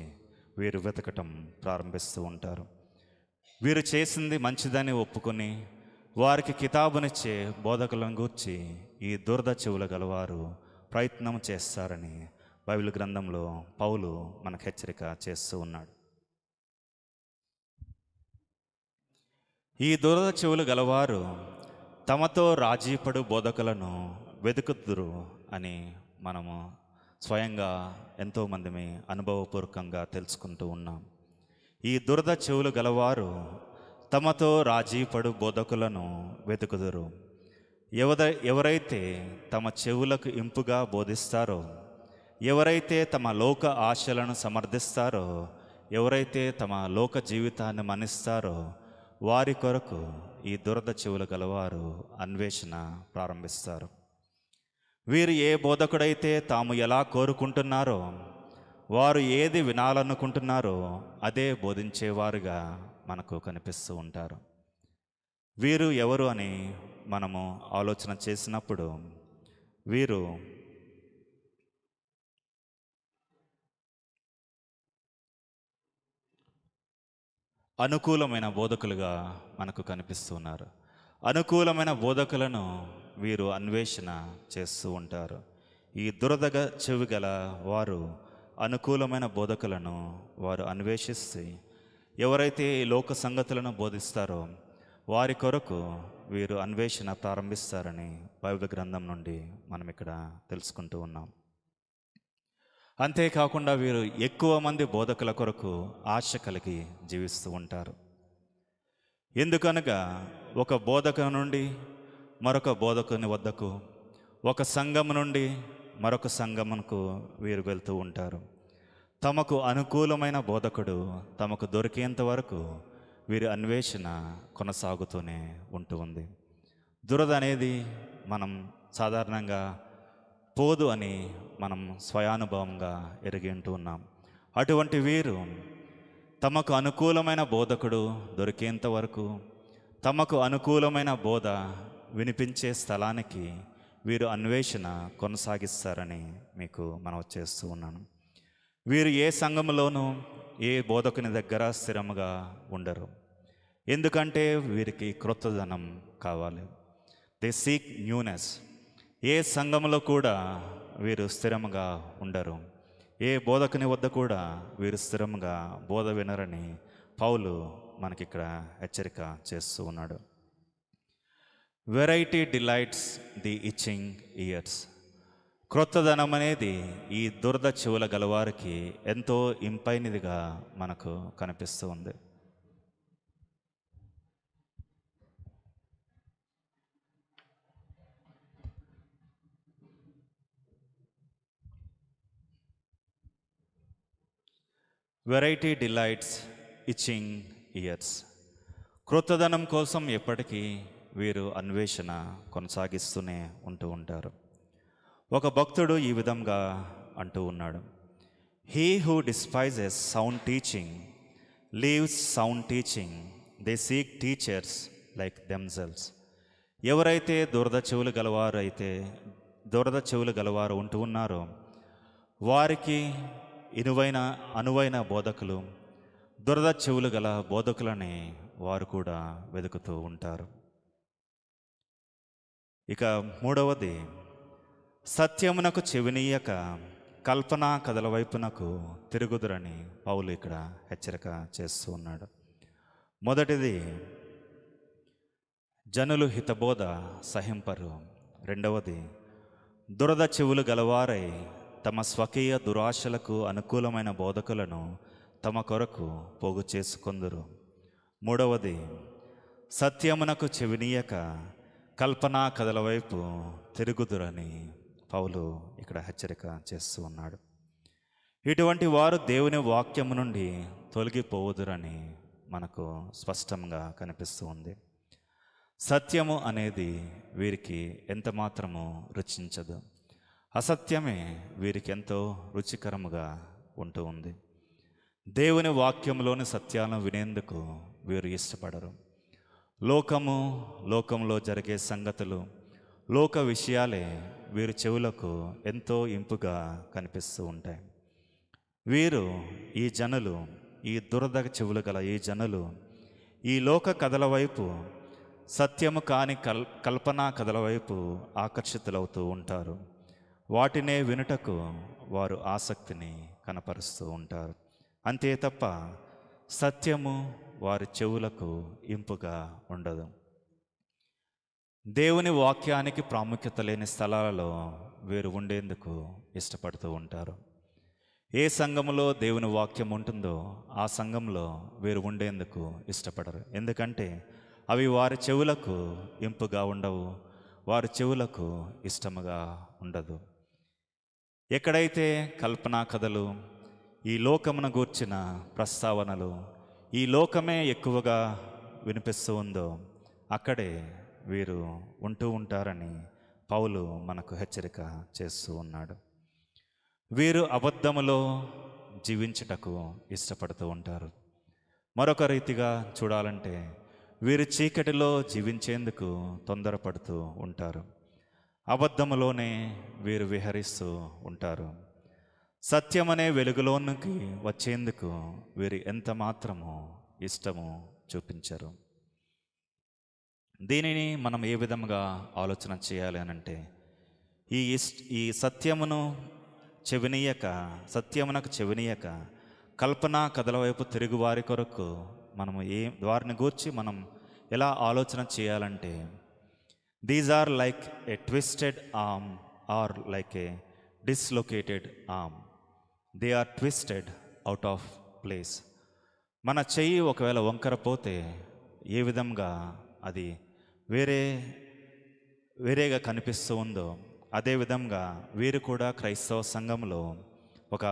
వీరు వెతకటం ప్రారంభిస్తూ ఉంటారు వీరు చేసింది మంచిదని ఒప్పుకొని వారికి కితాబునిచ్చే బోధకులను గూర్చి ఈ దురద చెవుల గలవారు ప్రయత్నం చేస్తారని బైబిల్ గ్రంథంలో పౌలు మనకు హెచ్చరిక చేస్తూ ఉన్నాడు ఈ దురద చెవులు గలవారు తమతో రాజీపడు బోధకులను వెతుకుతురు అని మనము స్వయంగా ఎంతోమందిని అనుభవపూర్వకంగా తెలుసుకుంటూ ఉన్నాం ఈ దురద చెవులు గలవారు తమతో రాజీపడు బోధకులను వెతుకుదురు ఎవద ఎవరైతే తమ చెవులకు ఇంపుగా బోధిస్తారో ఎవరైతే తమ లోక ఆశలను సమర్థిస్తారో ఎవరైతే తమ లోక జీవితాన్ని మనిస్తారో వారి కొరకు ఈ దురద చెవులు గలవారు అన్వేషణ ప్రారంభిస్తారు వీరు ఏ బోధకుడైతే తాము ఎలా కోరుకుంటున్నారో వారు ఏది వినాలనుకుంటున్నారో అదే బోధించేవారుగా మనకు కనిపిస్తూ ఉంటారు వీరు ఎవరు అని మనము ఆలోచన చేసినప్పుడు వీరు అనుకూలమైన బోధకులుగా మనకు కనిపిస్తున్నారు అనుకూలమైన బోధకులను వీరు అన్వేషణ చేస్తూ ఉంటారు ఈ దురదగ చెవి గల వారు అనుకూలమైన బోధకులను వారు అన్వేషిస్తే ఎవరైతే ఈ లోక సంగతులను బోధిస్తారో వారి కొరకు వీరు అన్వేషణ ప్రారంభిస్తారని బైబిల్ గ్రంథం నుండి మనం ఇక్కడ తెలుసుకుంటూ ఉన్నాం అంతేకాకుండా వీరు ఎక్కువ మంది బోధకుల కొరకు ఆశ కలిగి జీవిస్తూ ఉంటారు ఎందుకనగా ఒక బోధక నుండి మరొక బోధకుని వద్దకు ఒక సంఘం నుండి మరొక సంఘమునకు వీరు వెళ్తూ ఉంటారు తమకు అనుకూలమైన బోధకుడు తమకు దొరికేంత వరకు వీరి అన్వేషణ కొనసాగుతూనే ఉంటూ ఉంది దురద అనేది మనం సాధారణంగా పోదు అని మనం స్వయానుభవంగా ఎరిగి ఉంటూ ఉన్నాం అటువంటి వీరు తమకు అనుకూలమైన బోధకుడు దొరికేంత వరకు తమకు అనుకూలమైన బోధ వినిపించే స్థలానికి వీరు అన్వేషణ కొనసాగిస్తారని మీకు మనవి చేస్తూ ఉన్నాను వీరు ఏ సంఘంలోనూ ఏ బోధకుని దగ్గర స్థిరముగా ఉండరు ఎందుకంటే వీరికి క్రొత్తదనం కావాలి దే సీక్ న్యూనెస్ ఏ సంఘంలో కూడా వీరు స్థిరంగా ఉండరు ఏ బోధకుని వద్ద కూడా వీరు స్థిరంగా బోధ వినరని పౌలు మనకిక్కడ హెచ్చరిక చేస్తూ ఉన్నాడు variety delights the itching ears క్రొత్తదనం అనేది ఈ దురద చెవుల గలవారికి ఎంతో ఇంపైనదిగా మనకు కనిపిస్తూ ఉంది వెరైటీ డిలైట్స్ ఇచ్చింగ్ ఇయర్స్ క్రొత్తదనం కోసం ఎప్పటికీ వీరు అన్వేషణ కొనసాగిస్తూనే ఉంటూ ఉంటారు ఒక భక్తుడు ఈ విధంగా అంటూ ఉన్నాడు he who despises sound teaching leaves sound teaching they seek teachers like themselves ఎవరైతే దురద చెవులు గలవారు అయితే దురద చెవులు గలవారు ఉంటూ ఉన్నారో వారికి ఇనువైన అనువైన బోధకులు దురద చెవులు గల బోధకులని వారు కూడా వెతుకుతూ ఉంటారు ఇక మూడవది సత్యమునకు చెవినీయక కల్పన కథల వైపునకు తిరుగుదురని పౌలు ఇక్కడ హెచ్చరిక చేస్తూ ఉన్నాడు మొదటిది జనులు హితబోధ సహింపరు రెండవది దురద చెవులు గలవారై తమ స్వకీయ దురాశలకు అనుకూలమైన బోధకులను తమ కొరకు పోగు చేసుకుందరు మూడవది సత్యమునకు చెవినీయక కల్పనా కథల వైపు తిరుగుదురని పౌలు ఇక్కడ హెచ్చరిక చేస్తూ ఉన్నాడు ఇటువంటి వారు దేవుని వాక్యము నుండి తొలగిపోవుదురని మనకు స్పష్టంగా కనిపిస్తూ ఉంది సత్యము అనేది వీరికి ఎంత మాత్రము రుచించదు అసత్యమే వీరికి ఎంతో రుచికరముగా ఉంటూ ఉంది దేవుని వాక్యంలోని సత్యాలను వినేందుకు వీరు ఇష్టపడరు లోకము లోకంలో జరిగే సంగతులు లోక విషయాలే వీరి చెవులకు ఎంతో ఇంపుగా కనిపిస్తూ ఉంటాయి వీరు ఈ జనులు ఈ దురద చెవులు గల ఈ జనులు ఈ లోక కథల వైపు సత్యము కాని కల్ కల్పనా కథల వైపు ఆకర్షితులవుతూ ఉంటారు వాటినే వినుటకు వారు ఆసక్తిని కనపరుస్తూ ఉంటారు అంతే తప్ప సత్యము వారి చెవులకు ఇంపుగా ఉండదు దేవుని వాక్యానికి ప్రాముఖ్యత లేని స్థలాలలో వీరు ఉండేందుకు ఇష్టపడుతూ ఉంటారు ఏ సంఘంలో దేవుని వాక్యం ఉంటుందో ఆ సంఘంలో వీరు ఉండేందుకు ఇష్టపడరు ఎందుకంటే అవి వారి చెవులకు ఇంపుగా ఉండవు వారి చెవులకు ఇష్టముగా ఉండదు ఎక్కడైతే కల్పనా కథలు ఈ లోకమున గూర్చిన ప్రస్తావనలు ఈ లోకమే ఎక్కువగా వినిపిస్తూ ఉందో అక్కడే వీరు ఉంటూ ఉంటారని పౌలు మనకు హెచ్చరిక చేస్తూ ఉన్నాడు వీరు అబద్ధములో జీవించుటకు ఇష్టపడుతూ ఉంటారు మరొక రీతిగా చూడాలంటే వీరు చీకటిలో జీవించేందుకు తొందరపడుతూ ఉంటారు అబద్ధములోనే వీరు విహరిస్తూ ఉంటారు సత్యం అనే వెలుగులోనికి వచ్చేందుకు వీరు ఎంత మాత్రమో ఇష్టము చూపించరు దీనిని మనం ఏ విధంగా ఆలోచన చేయాలి అనంటే ఈ ఇష్ట ఈ సత్యమును చెవినీయక సత్యమునకు చెవినీయక కల్పన కథల వైపు తిరుగు వారి కొరకు మనము ఏ వారిని గూర్చి మనం ఎలా ఆలోచన చేయాలంటే these are like a twisted arm or like a dislocated arm they are twisted out of place మన చెయ్యి ఒకవేళ వంకరపోతే ఏ విధంగా అది వేరే వేరేగా కనిపిస్తూ ఉందో అదే విధంగా వీరు కూడా క్రైస్తవ సంఘంలో ఒక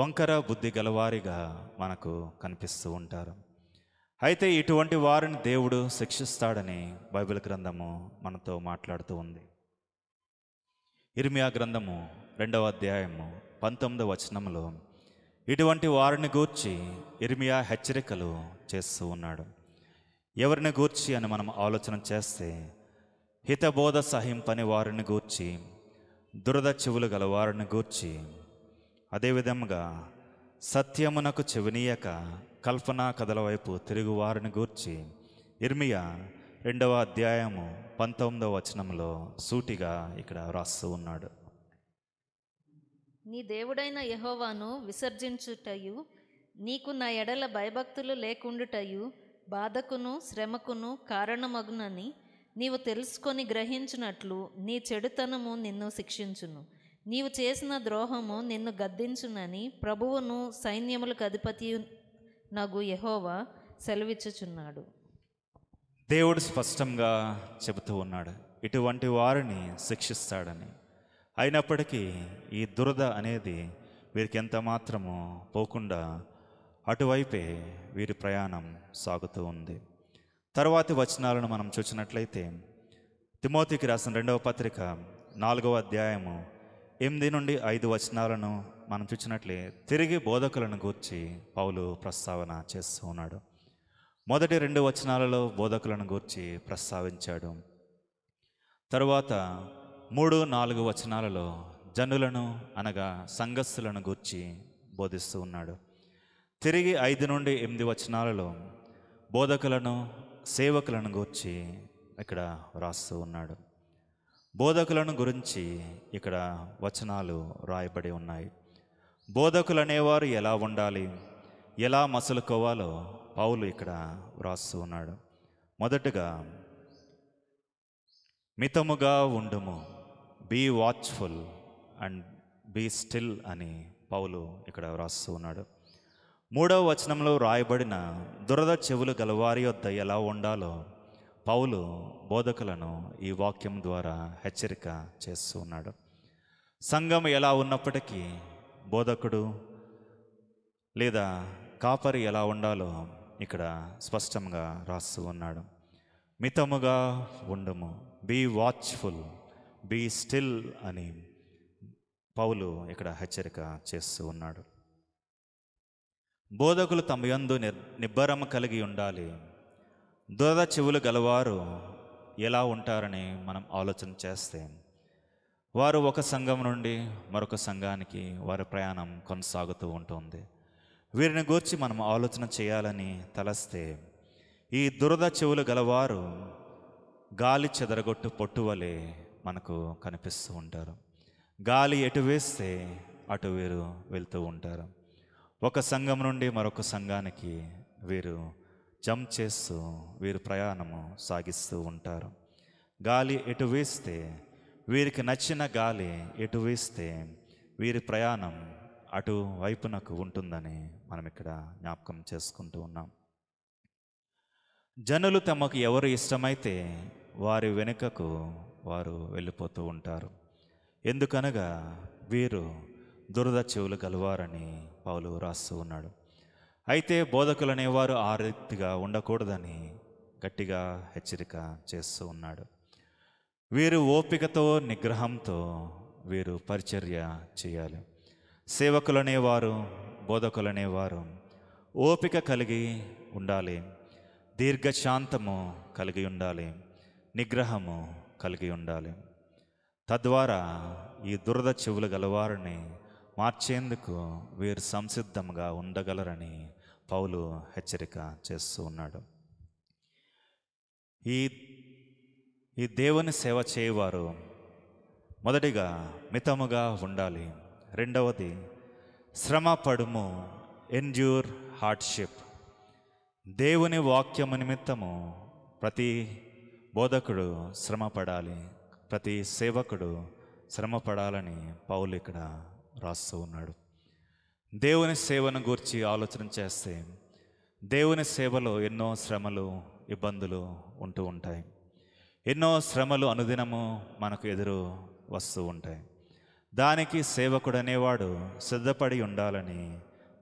వంకర బుద్ధి గలవారిగా మనకు కనిపిస్తూ ఉంటారు అయితే ఇటువంటి వారిని దేవుడు శిక్షిస్తాడని బైబిల్ గ్రంథము మనతో మాట్లాడుతూ ఉంది ఇర్మియా గ్రంథము రెండవ అధ్యాయము పంతొమ్మిదవ వచనంలో ఇటువంటి వారిని గూర్చి ఇర్మియా హెచ్చరికలు చేస్తూ ఉన్నాడు ఎవరిని గూర్చి అని మనం ఆలోచన చేస్తే హితబోధ సహింపని వారిని గూర్చి దురద చెవులు గల వారిని గూర్చి అదేవిధంగా సత్యమునకు చెవినీయక కల్పనా కథల వైపు తిరుగు వారిని గూర్చి ఇర్మియా రెండవ అధ్యాయము పంతొమ్మిదవ వచనంలో సూటిగా ఇక్కడ వ్రాస్తూ ఉన్నాడు నీ దేవుడైన యహోవాను విసర్జించుటయు నీకు నా ఎడల భయభక్తులు లేకుండుటయు బాధకును శ్రమకును కారణమగునని నీవు తెలుసుకొని గ్రహించినట్లు నీ చెడుతనము నిన్ను శిక్షించును నీవు చేసిన ద్రోహము నిన్ను గద్దించునని ప్రభువును సైన్యములకు అధిపతి నగు యహోవా సెలవిచ్చుచున్నాడు దేవుడు స్పష్టంగా చెబుతూ ఉన్నాడు ఇటువంటి వారిని శిక్షిస్తాడని అయినప్పటికీ ఈ దురద అనేది వీరికి ఎంత మాత్రము పోకుండా అటువైపే వీరి ప్రయాణం సాగుతూ ఉంది తర్వాతి వచనాలను మనం చూసినట్లయితే తిమోతికి రాసిన రెండవ పత్రిక నాలుగవ అధ్యాయము ఎనిమిది నుండి ఐదు వచనాలను మనం చూసినట్లే తిరిగి బోధకులను గూర్చి పౌలు ప్రస్తావన చేస్తూ ఉన్నాడు మొదటి రెండు వచనాలలో బోధకులను గూర్చి ప్రస్తావించాడు తరువాత మూడు నాలుగు వచనాలలో జనులను అనగా సంఘస్సులను గూర్చి బోధిస్తూ ఉన్నాడు తిరిగి ఐదు నుండి ఎనిమిది వచనాలలో బోధకులను సేవకులను గూర్చి ఇక్కడ వ్రాస్తూ ఉన్నాడు బోధకులను గురించి ఇక్కడ వచనాలు రాయబడి ఉన్నాయి బోధకులు అనేవారు ఎలా ఉండాలి ఎలా మసులుకోవాలో పౌలు ఇక్కడ వ్రాస్తూ ఉన్నాడు మొదటగా మితముగా ఉండుము be watchful and be still అని పౌలు ఇక్కడ వ్రాస్తూ ఉన్నాడు మూడవ వచనంలో రాయబడిన దురద చెవులు గలవారి వద్ద ఎలా ఉండాలో పౌలు బోధకులను ఈ వాక్యం ద్వారా హెచ్చరిక చేస్తూ ఉన్నాడు సంఘం ఎలా ఉన్నప్పటికీ బోధకుడు లేదా కాపరి ఎలా ఉండాలో ఇక్కడ స్పష్టంగా రాస్తూ ఉన్నాడు మితముగా ఉండము బీ వాచ్ఫుల్ బీ స్టిల్ అని పౌలు ఇక్కడ హెచ్చరిక చేస్తూ ఉన్నాడు బోధకులు తమ యందు నిబ్బరం కలిగి ఉండాలి దురద చెవులు గలవారు ఎలా ఉంటారని మనం ఆలోచన చేస్తే వారు ఒక సంఘం నుండి మరొక సంఘానికి వారి ప్రయాణం కొనసాగుతూ ఉంటుంది వీరిని గూర్చి మనం ఆలోచన చేయాలని తలస్తే ఈ దురద చెవులు గలవారు గాలి చెదరగొట్టు పొట్టువలే మనకు కనిపిస్తూ ఉంటారు గాలి ఎటు వేస్తే అటు వీరు వెళ్తూ ఉంటారు ఒక సంఘం నుండి మరొక సంఘానికి వీరు జంప్ చేస్తూ వీరు ప్రయాణము సాగిస్తూ ఉంటారు గాలి ఎటు వేస్తే వీరికి నచ్చిన గాలి ఎటు వేస్తే వీరి ప్రయాణం అటు వైపునకు ఉంటుందని మనం ఇక్కడ జ్ఞాపకం చేసుకుంటూ ఉన్నాం జనులు తమకు ఎవరు ఇష్టమైతే వారి వెనుకకు వారు వెళ్ళిపోతూ ఉంటారు ఎందుకనగా వీరు దురద చెవులు కలవారని పౌలు రాస్తూ ఉన్నాడు అయితే బోధకులు అనేవారు ఆ రీతిగా ఉండకూడదని గట్టిగా హెచ్చరిక చేస్తూ ఉన్నాడు వీరు ఓపికతో నిగ్రహంతో వీరు పరిచర్య చేయాలి సేవకులనేవారు బోధకులనేవారు ఓపిక కలిగి ఉండాలి దీర్ఘశాంతము కలిగి ఉండాలి నిగ్రహము కలిగి ఉండాలి తద్వారా ఈ దురద చెవులు గలవారిని మార్చేందుకు వీరు సంసిద్ధంగా ఉండగలరని పౌలు హెచ్చరిక చేస్తూ ఉన్నాడు ఈ ఈ దేవుని సేవ చేయవారు మొదటిగా మితముగా ఉండాలి రెండవది శ్రమ పడుము ఎన్జ్యూర్ హార్డ్షిప్ దేవుని వాక్యము నిమిత్తము ప్రతి బోధకుడు శ్రమపడాలి ప్రతి సేవకుడు శ్రమపడాలని పౌలు ఇక్కడ రాస్తూ ఉన్నాడు దేవుని సేవను గూర్చి ఆలోచన చేస్తే దేవుని సేవలో ఎన్నో శ్రమలు ఇబ్బందులు ఉంటూ ఉంటాయి ఎన్నో శ్రమలు అనుదినము మనకు ఎదురు వస్తూ ఉంటాయి దానికి సేవకుడు అనేవాడు సిద్ధపడి ఉండాలని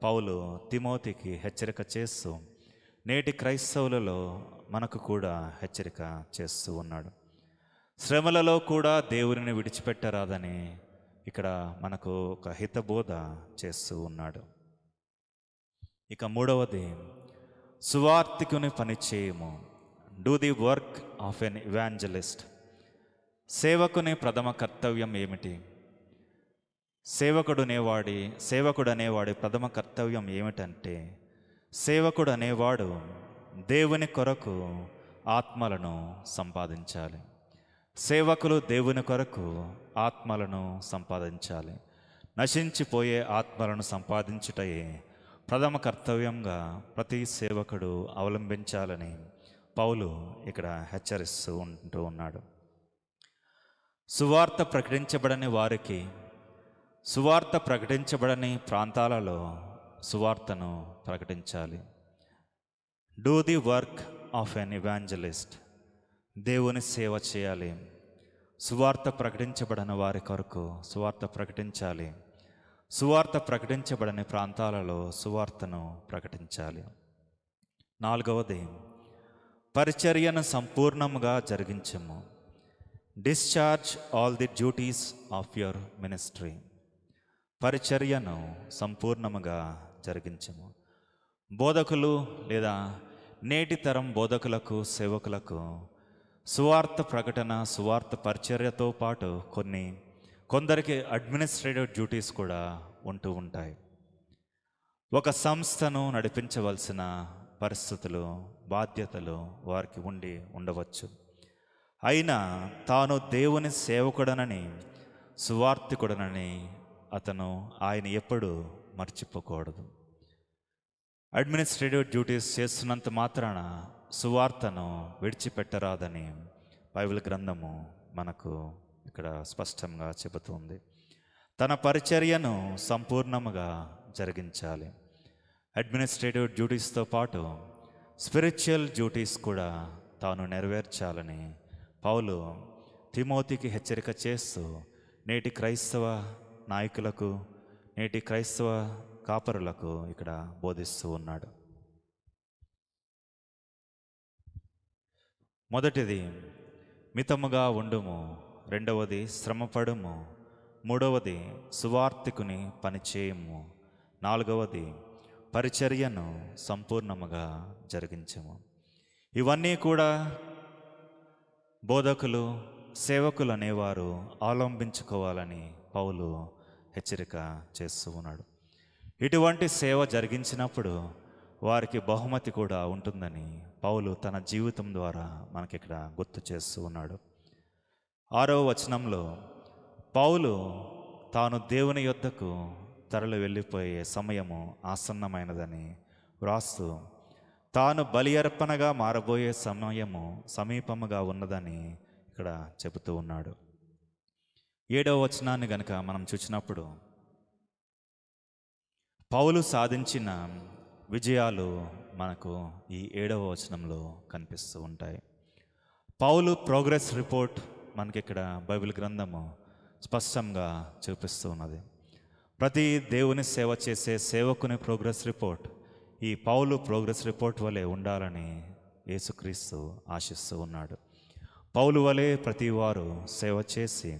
పౌలు తిమోతికి హెచ్చరిక చేస్తూ నేటి క్రైస్తవులలో మనకు కూడా హెచ్చరిక చేస్తూ ఉన్నాడు శ్రమలలో కూడా దేవుని విడిచిపెట్టరాదని ఇక్కడ మనకు ఒక హితబోధ చేస్తూ ఉన్నాడు ఇక మూడవది సువార్థికుని పని చేయము do the work of an evangelist సేవకుని ప్రథమ కర్తవ్యం ఏమిటి సేవకుడు అనేవాడి సేవకుడు అనేవాడి ప్రథమ కర్తవ్యం ఏమిటంటే సేవకుడు అనేవాడు దేవుని కొరకు ఆత్మలను సంపాదించాలి సేవకులు దేవుని కొరకు ఆత్మలను సంపాదించాలి నశించిపోయే ఆత్మలను సంపాదించుటయే ప్రథమ కర్తవ్యంగా ప్రతి సేవకుడు అవలంబించాలని పౌలు ఇక్కడ హెచ్చరిస్తూ ఉంటూ ఉన్నాడు సువార్త ప్రకటించబడని వారికి సువార్త ప్రకటించబడని ప్రాంతాలలో సువార్తను ప్రకటించాలి do the work of an evangelist దేవుని సేవ చేయాలి సువార్త ప్రకటించబడిన వారి కొరకు సువార్త ప్రకటించాలి సువార్త ప్రకటించబడని ప్రాంతాలలో సువార్తను ప్రకటించాలి నాలుగవది పరిచర్యను సంపూర్ణముగా జరిగించము discharge all the duties of your ministry పరిచర్యను సంపూర్ణముగా జరిగించము బోధకులు లేదా నేటి తరం బోధకులకు సేవకులకు సువార్త ప్రకటన సువార్త పరిచర్యతో పాటు కొన్ని కొందరికి అడ్మినిస్ట్రేటివ్ డ్యూటీస్ కూడా ఉంటూ ఉంటాయి ఒక సంస్థను నడిపించవలసిన పరిస్థితులు బాధ్యతలు వారికి ఉండి ఉండవచ్చు అయినా తాను దేవుని సేవకుడనని సువార్థికుడనని అతను ఆయన ఎప్పుడూ మర్చిపోకూడదు అడ్మినిస్ట్రేటివ్ డ్యూటీస్ చేస్తున్నంత మాత్రాన సువార్తను విడిచిపెట్టరాదని బైబిల్ గ్రంథము మనకు ఇక్కడ స్పష్టంగా చెబుతుంది తన పరిచర్యను సంపూర్ణముగా జరిగించాలి అడ్మినిస్ట్రేటివ్ డ్యూటీస్తో పాటు స్పిరిచువల్ డ్యూటీస్ కూడా తాను నెరవేర్చాలని పౌలు తిమోతికి హెచ్చరిక చేస్తూ నేటి క్రైస్తవ నాయకులకు నేటి క్రైస్తవ కాపరులకు ఇక్కడ బోధిస్తూ ఉన్నాడు మొదటిది మితముగా ఉండుము రెండవది శ్రమపడుము మూడవది సువార్థికుని పనిచేయము నాలుగవది పరిచర్యను సంపూర్ణముగా జరిగించము ఇవన్నీ కూడా బోధకులు సేవకులు అనేవారు అవలంబించుకోవాలని పౌలు హెచ్చరిక చేస్తూ ఉన్నాడు ఇటువంటి సేవ జరిగించినప్పుడు వారికి బహుమతి కూడా ఉంటుందని పౌలు తన జీవితం ద్వారా మనకిక్కడ గుర్తు చేస్తూ ఉన్నాడు ఆరో వచనంలో పౌలు తాను దేవుని యొద్దకు తరలి వెళ్ళిపోయే సమయము ఆసన్నమైనదని వ్రాస్తూ తాను బలి అర్పణగా మారబోయే సమయము సమీపముగా ఉన్నదని ఇక్కడ చెబుతూ ఉన్నాడు ఏడవ వచనాన్ని గనక మనం చూసినప్పుడు పౌలు సాధించిన విజయాలు మనకు ఈ ఏడవ వచనంలో కనిపిస్తూ ఉంటాయి పౌలు ప్రోగ్రెస్ రిపోర్ట్ మనకి ఇక్కడ బైబిల్ గ్రంథము స్పష్టంగా చూపిస్తూ ఉన్నది ప్రతి దేవుని సేవ చేసే సేవకుని ప్రోగ్రెస్ రిపోర్ట్ ఈ పౌలు ప్రోగ్రెస్ రిపోర్ట్ వలె ఉండాలని యేసుక్రీస్తు ఆశిస్తూ ఉన్నాడు పౌలు వలె వారు సేవ చేసి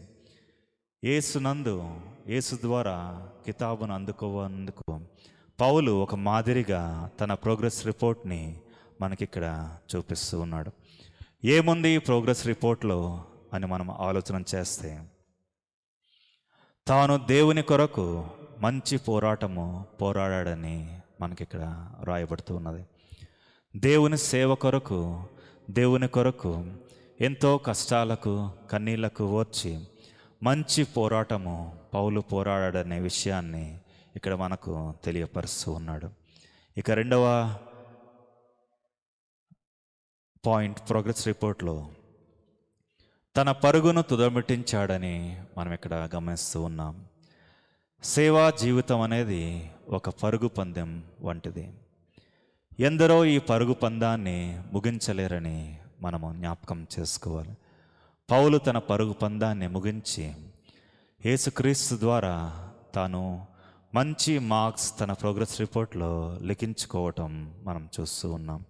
ఏసునందు ఏసు ద్వారా కితాబును అందుకోవందుకు పౌలు ఒక మాదిరిగా తన ప్రోగ్రెస్ రిపోర్ట్ని మనకిక్కడ చూపిస్తూ ఉన్నాడు ఏముంది ప్రోగ్రెస్ రిపోర్ట్లో అని మనం ఆలోచన చేస్తే తాను దేవుని కొరకు మంచి పోరాటము పోరాడాడని మనకిక్కడ రాయబడుతూ ఉన్నది దేవుని సేవ కొరకు దేవుని కొరకు ఎంతో కష్టాలకు కన్నీళ్లకు ఓర్చి మంచి పోరాటము పౌలు పోరాడనే విషయాన్ని ఇక్కడ మనకు తెలియపరుస్తూ ఉన్నాడు ఇక రెండవ పాయింట్ ప్రోగ్రెస్ రిపోర్ట్లో తన పరుగును తుదమిటించాడని మనం ఇక్కడ గమనిస్తూ ఉన్నాం సేవా జీవితం అనేది ఒక పరుగు పందెం వంటిది ఎందరో ఈ పరుగు పందాన్ని ముగించలేరని మనము జ్ఞాపకం చేసుకోవాలి పౌలు తన పరుగు పందాన్ని ముగించి యేసుక్రీస్తు ద్వారా తాను మంచి మార్క్స్ తన ప్రోగ్రెస్ రిపోర్ట్లో లిఖించుకోవటం మనం చూస్తూ ఉన్నాం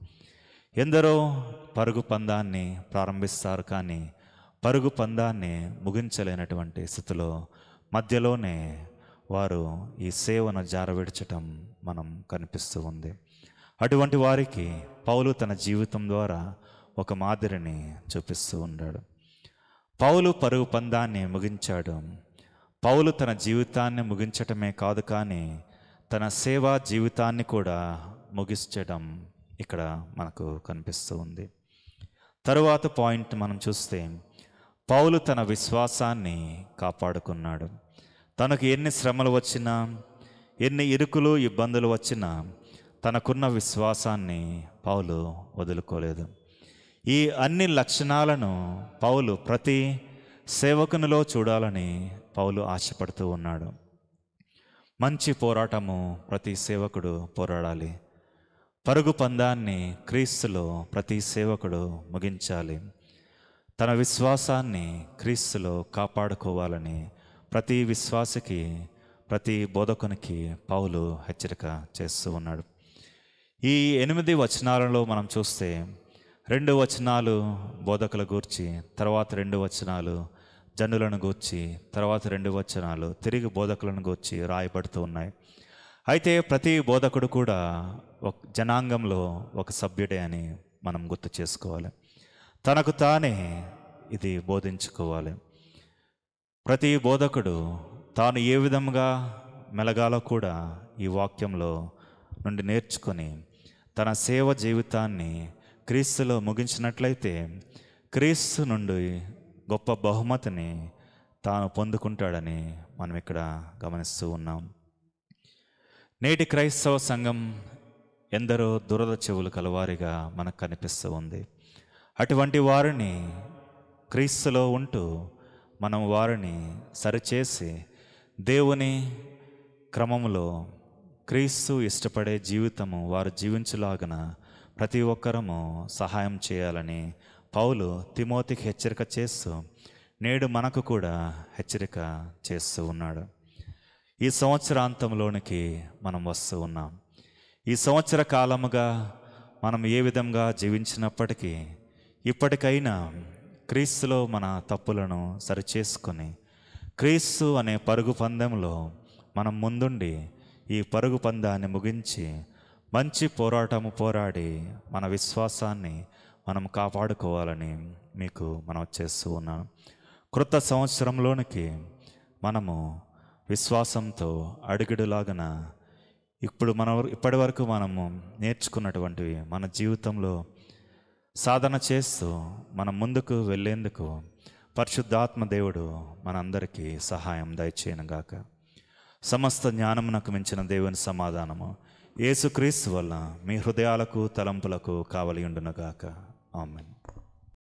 ఎందరో పరుగు పందాన్ని ప్రారంభిస్తారు కానీ పరుగు పందాన్ని ముగించలేనటువంటి స్థితిలో మధ్యలోనే వారు ఈ సేవను జారవిడ్చటం మనం కనిపిస్తూ ఉంది అటువంటి వారికి పౌలు తన జీవితం ద్వారా ఒక మాదిరిని చూపిస్తూ ఉన్నాడు పౌలు పరుగు పందాన్ని ముగించాడు పౌలు తన జీవితాన్ని ముగించటమే కాదు కానీ తన సేవా జీవితాన్ని కూడా ముగించడం ఇక్కడ మనకు కనిపిస్తూ ఉంది తరువాత పాయింట్ మనం చూస్తే పౌలు తన విశ్వాసాన్ని కాపాడుకున్నాడు తనకు ఎన్ని శ్రమలు వచ్చినా ఎన్ని ఇరుకులు ఇబ్బందులు వచ్చినా తనకున్న విశ్వాసాన్ని పౌలు వదులుకోలేదు ఈ అన్ని లక్షణాలను పౌలు ప్రతి సేవకునిలో చూడాలని పౌలు ఆశపడుతూ ఉన్నాడు మంచి పోరాటము ప్రతి సేవకుడు పోరాడాలి పరుగు పందాన్ని క్రీస్తులో ప్రతి సేవకుడు ముగించాలి తన విశ్వాసాన్ని క్రీస్తులో కాపాడుకోవాలని ప్రతి విశ్వాసకి ప్రతి బోధకునికి పౌలు హెచ్చరిక చేస్తూ ఉన్నాడు ఈ ఎనిమిది వచనాలలో మనం చూస్తే రెండు వచనాలు బోధకుల గూర్చి తర్వాత రెండు వచనాలు జనులను గూర్చి తర్వాత రెండు వచనాలు తిరిగి బోధకులను గూర్చి రాయబడుతూ ఉన్నాయి అయితే ప్రతి బోధకుడు కూడా ఒక జనాంగంలో ఒక సభ్యుడే అని మనం గుర్తు చేసుకోవాలి తనకు తానే ఇది బోధించుకోవాలి ప్రతి బోధకుడు తాను ఏ విధంగా మెలగాలో కూడా ఈ వాక్యంలో నుండి నేర్చుకొని తన సేవ జీవితాన్ని క్రీస్తులో ముగించినట్లయితే క్రీస్తు నుండి గొప్ప బహుమతిని తాను పొందుకుంటాడని మనం ఇక్కడ గమనిస్తూ ఉన్నాం నేటి క్రైస్తవ సంఘం ఎందరో దురద చెవులు కలవారిగా మనకు కనిపిస్తూ ఉంది అటువంటి వారిని క్రీస్తులో ఉంటూ మనం వారిని సరిచేసి దేవుని క్రమంలో క్రీస్తు ఇష్టపడే జీవితము వారు జీవించలాగన ప్రతి ఒక్కరము సహాయం చేయాలని పౌలు తిమోతికి హెచ్చరిక చేస్తూ నేడు మనకు కూడా హెచ్చరిక చేస్తూ ఉన్నాడు ఈ సంవత్సరాంతంలోనికి మనం వస్తూ ఉన్నాం ఈ సంవత్సర కాలముగా మనం ఏ విధంగా జీవించినప్పటికీ ఇప్పటికైనా క్రీస్తులో మన తప్పులను సరిచేసుకొని క్రీస్తు అనే పరుగు పందెంలో మనం ముందుండి ఈ పరుగు పందాన్ని ముగించి మంచి పోరాటము పోరాడి మన విశ్వాసాన్ని మనం కాపాడుకోవాలని మీకు మనం చేస్తూ ఉన్నాం క్రొత్త సంవత్సరంలోనికి మనము విశ్వాసంతో అడుగుడులాగన ఇప్పుడు మన ఇప్పటి వరకు మనము నేర్చుకున్నటువంటివి మన జీవితంలో సాధన చేస్తూ మనం ముందుకు వెళ్ళేందుకు పరిశుద్ధాత్మ దేవుడు మనందరికీ సహాయం దయచేయనుగాక సమస్త జ్ఞానమునకు మించిన దేవుని సమాధానము యేసుక్రీస్తు వల్ల మీ హృదయాలకు తలంపులకు కావలి ఉండునగాక ఆమెను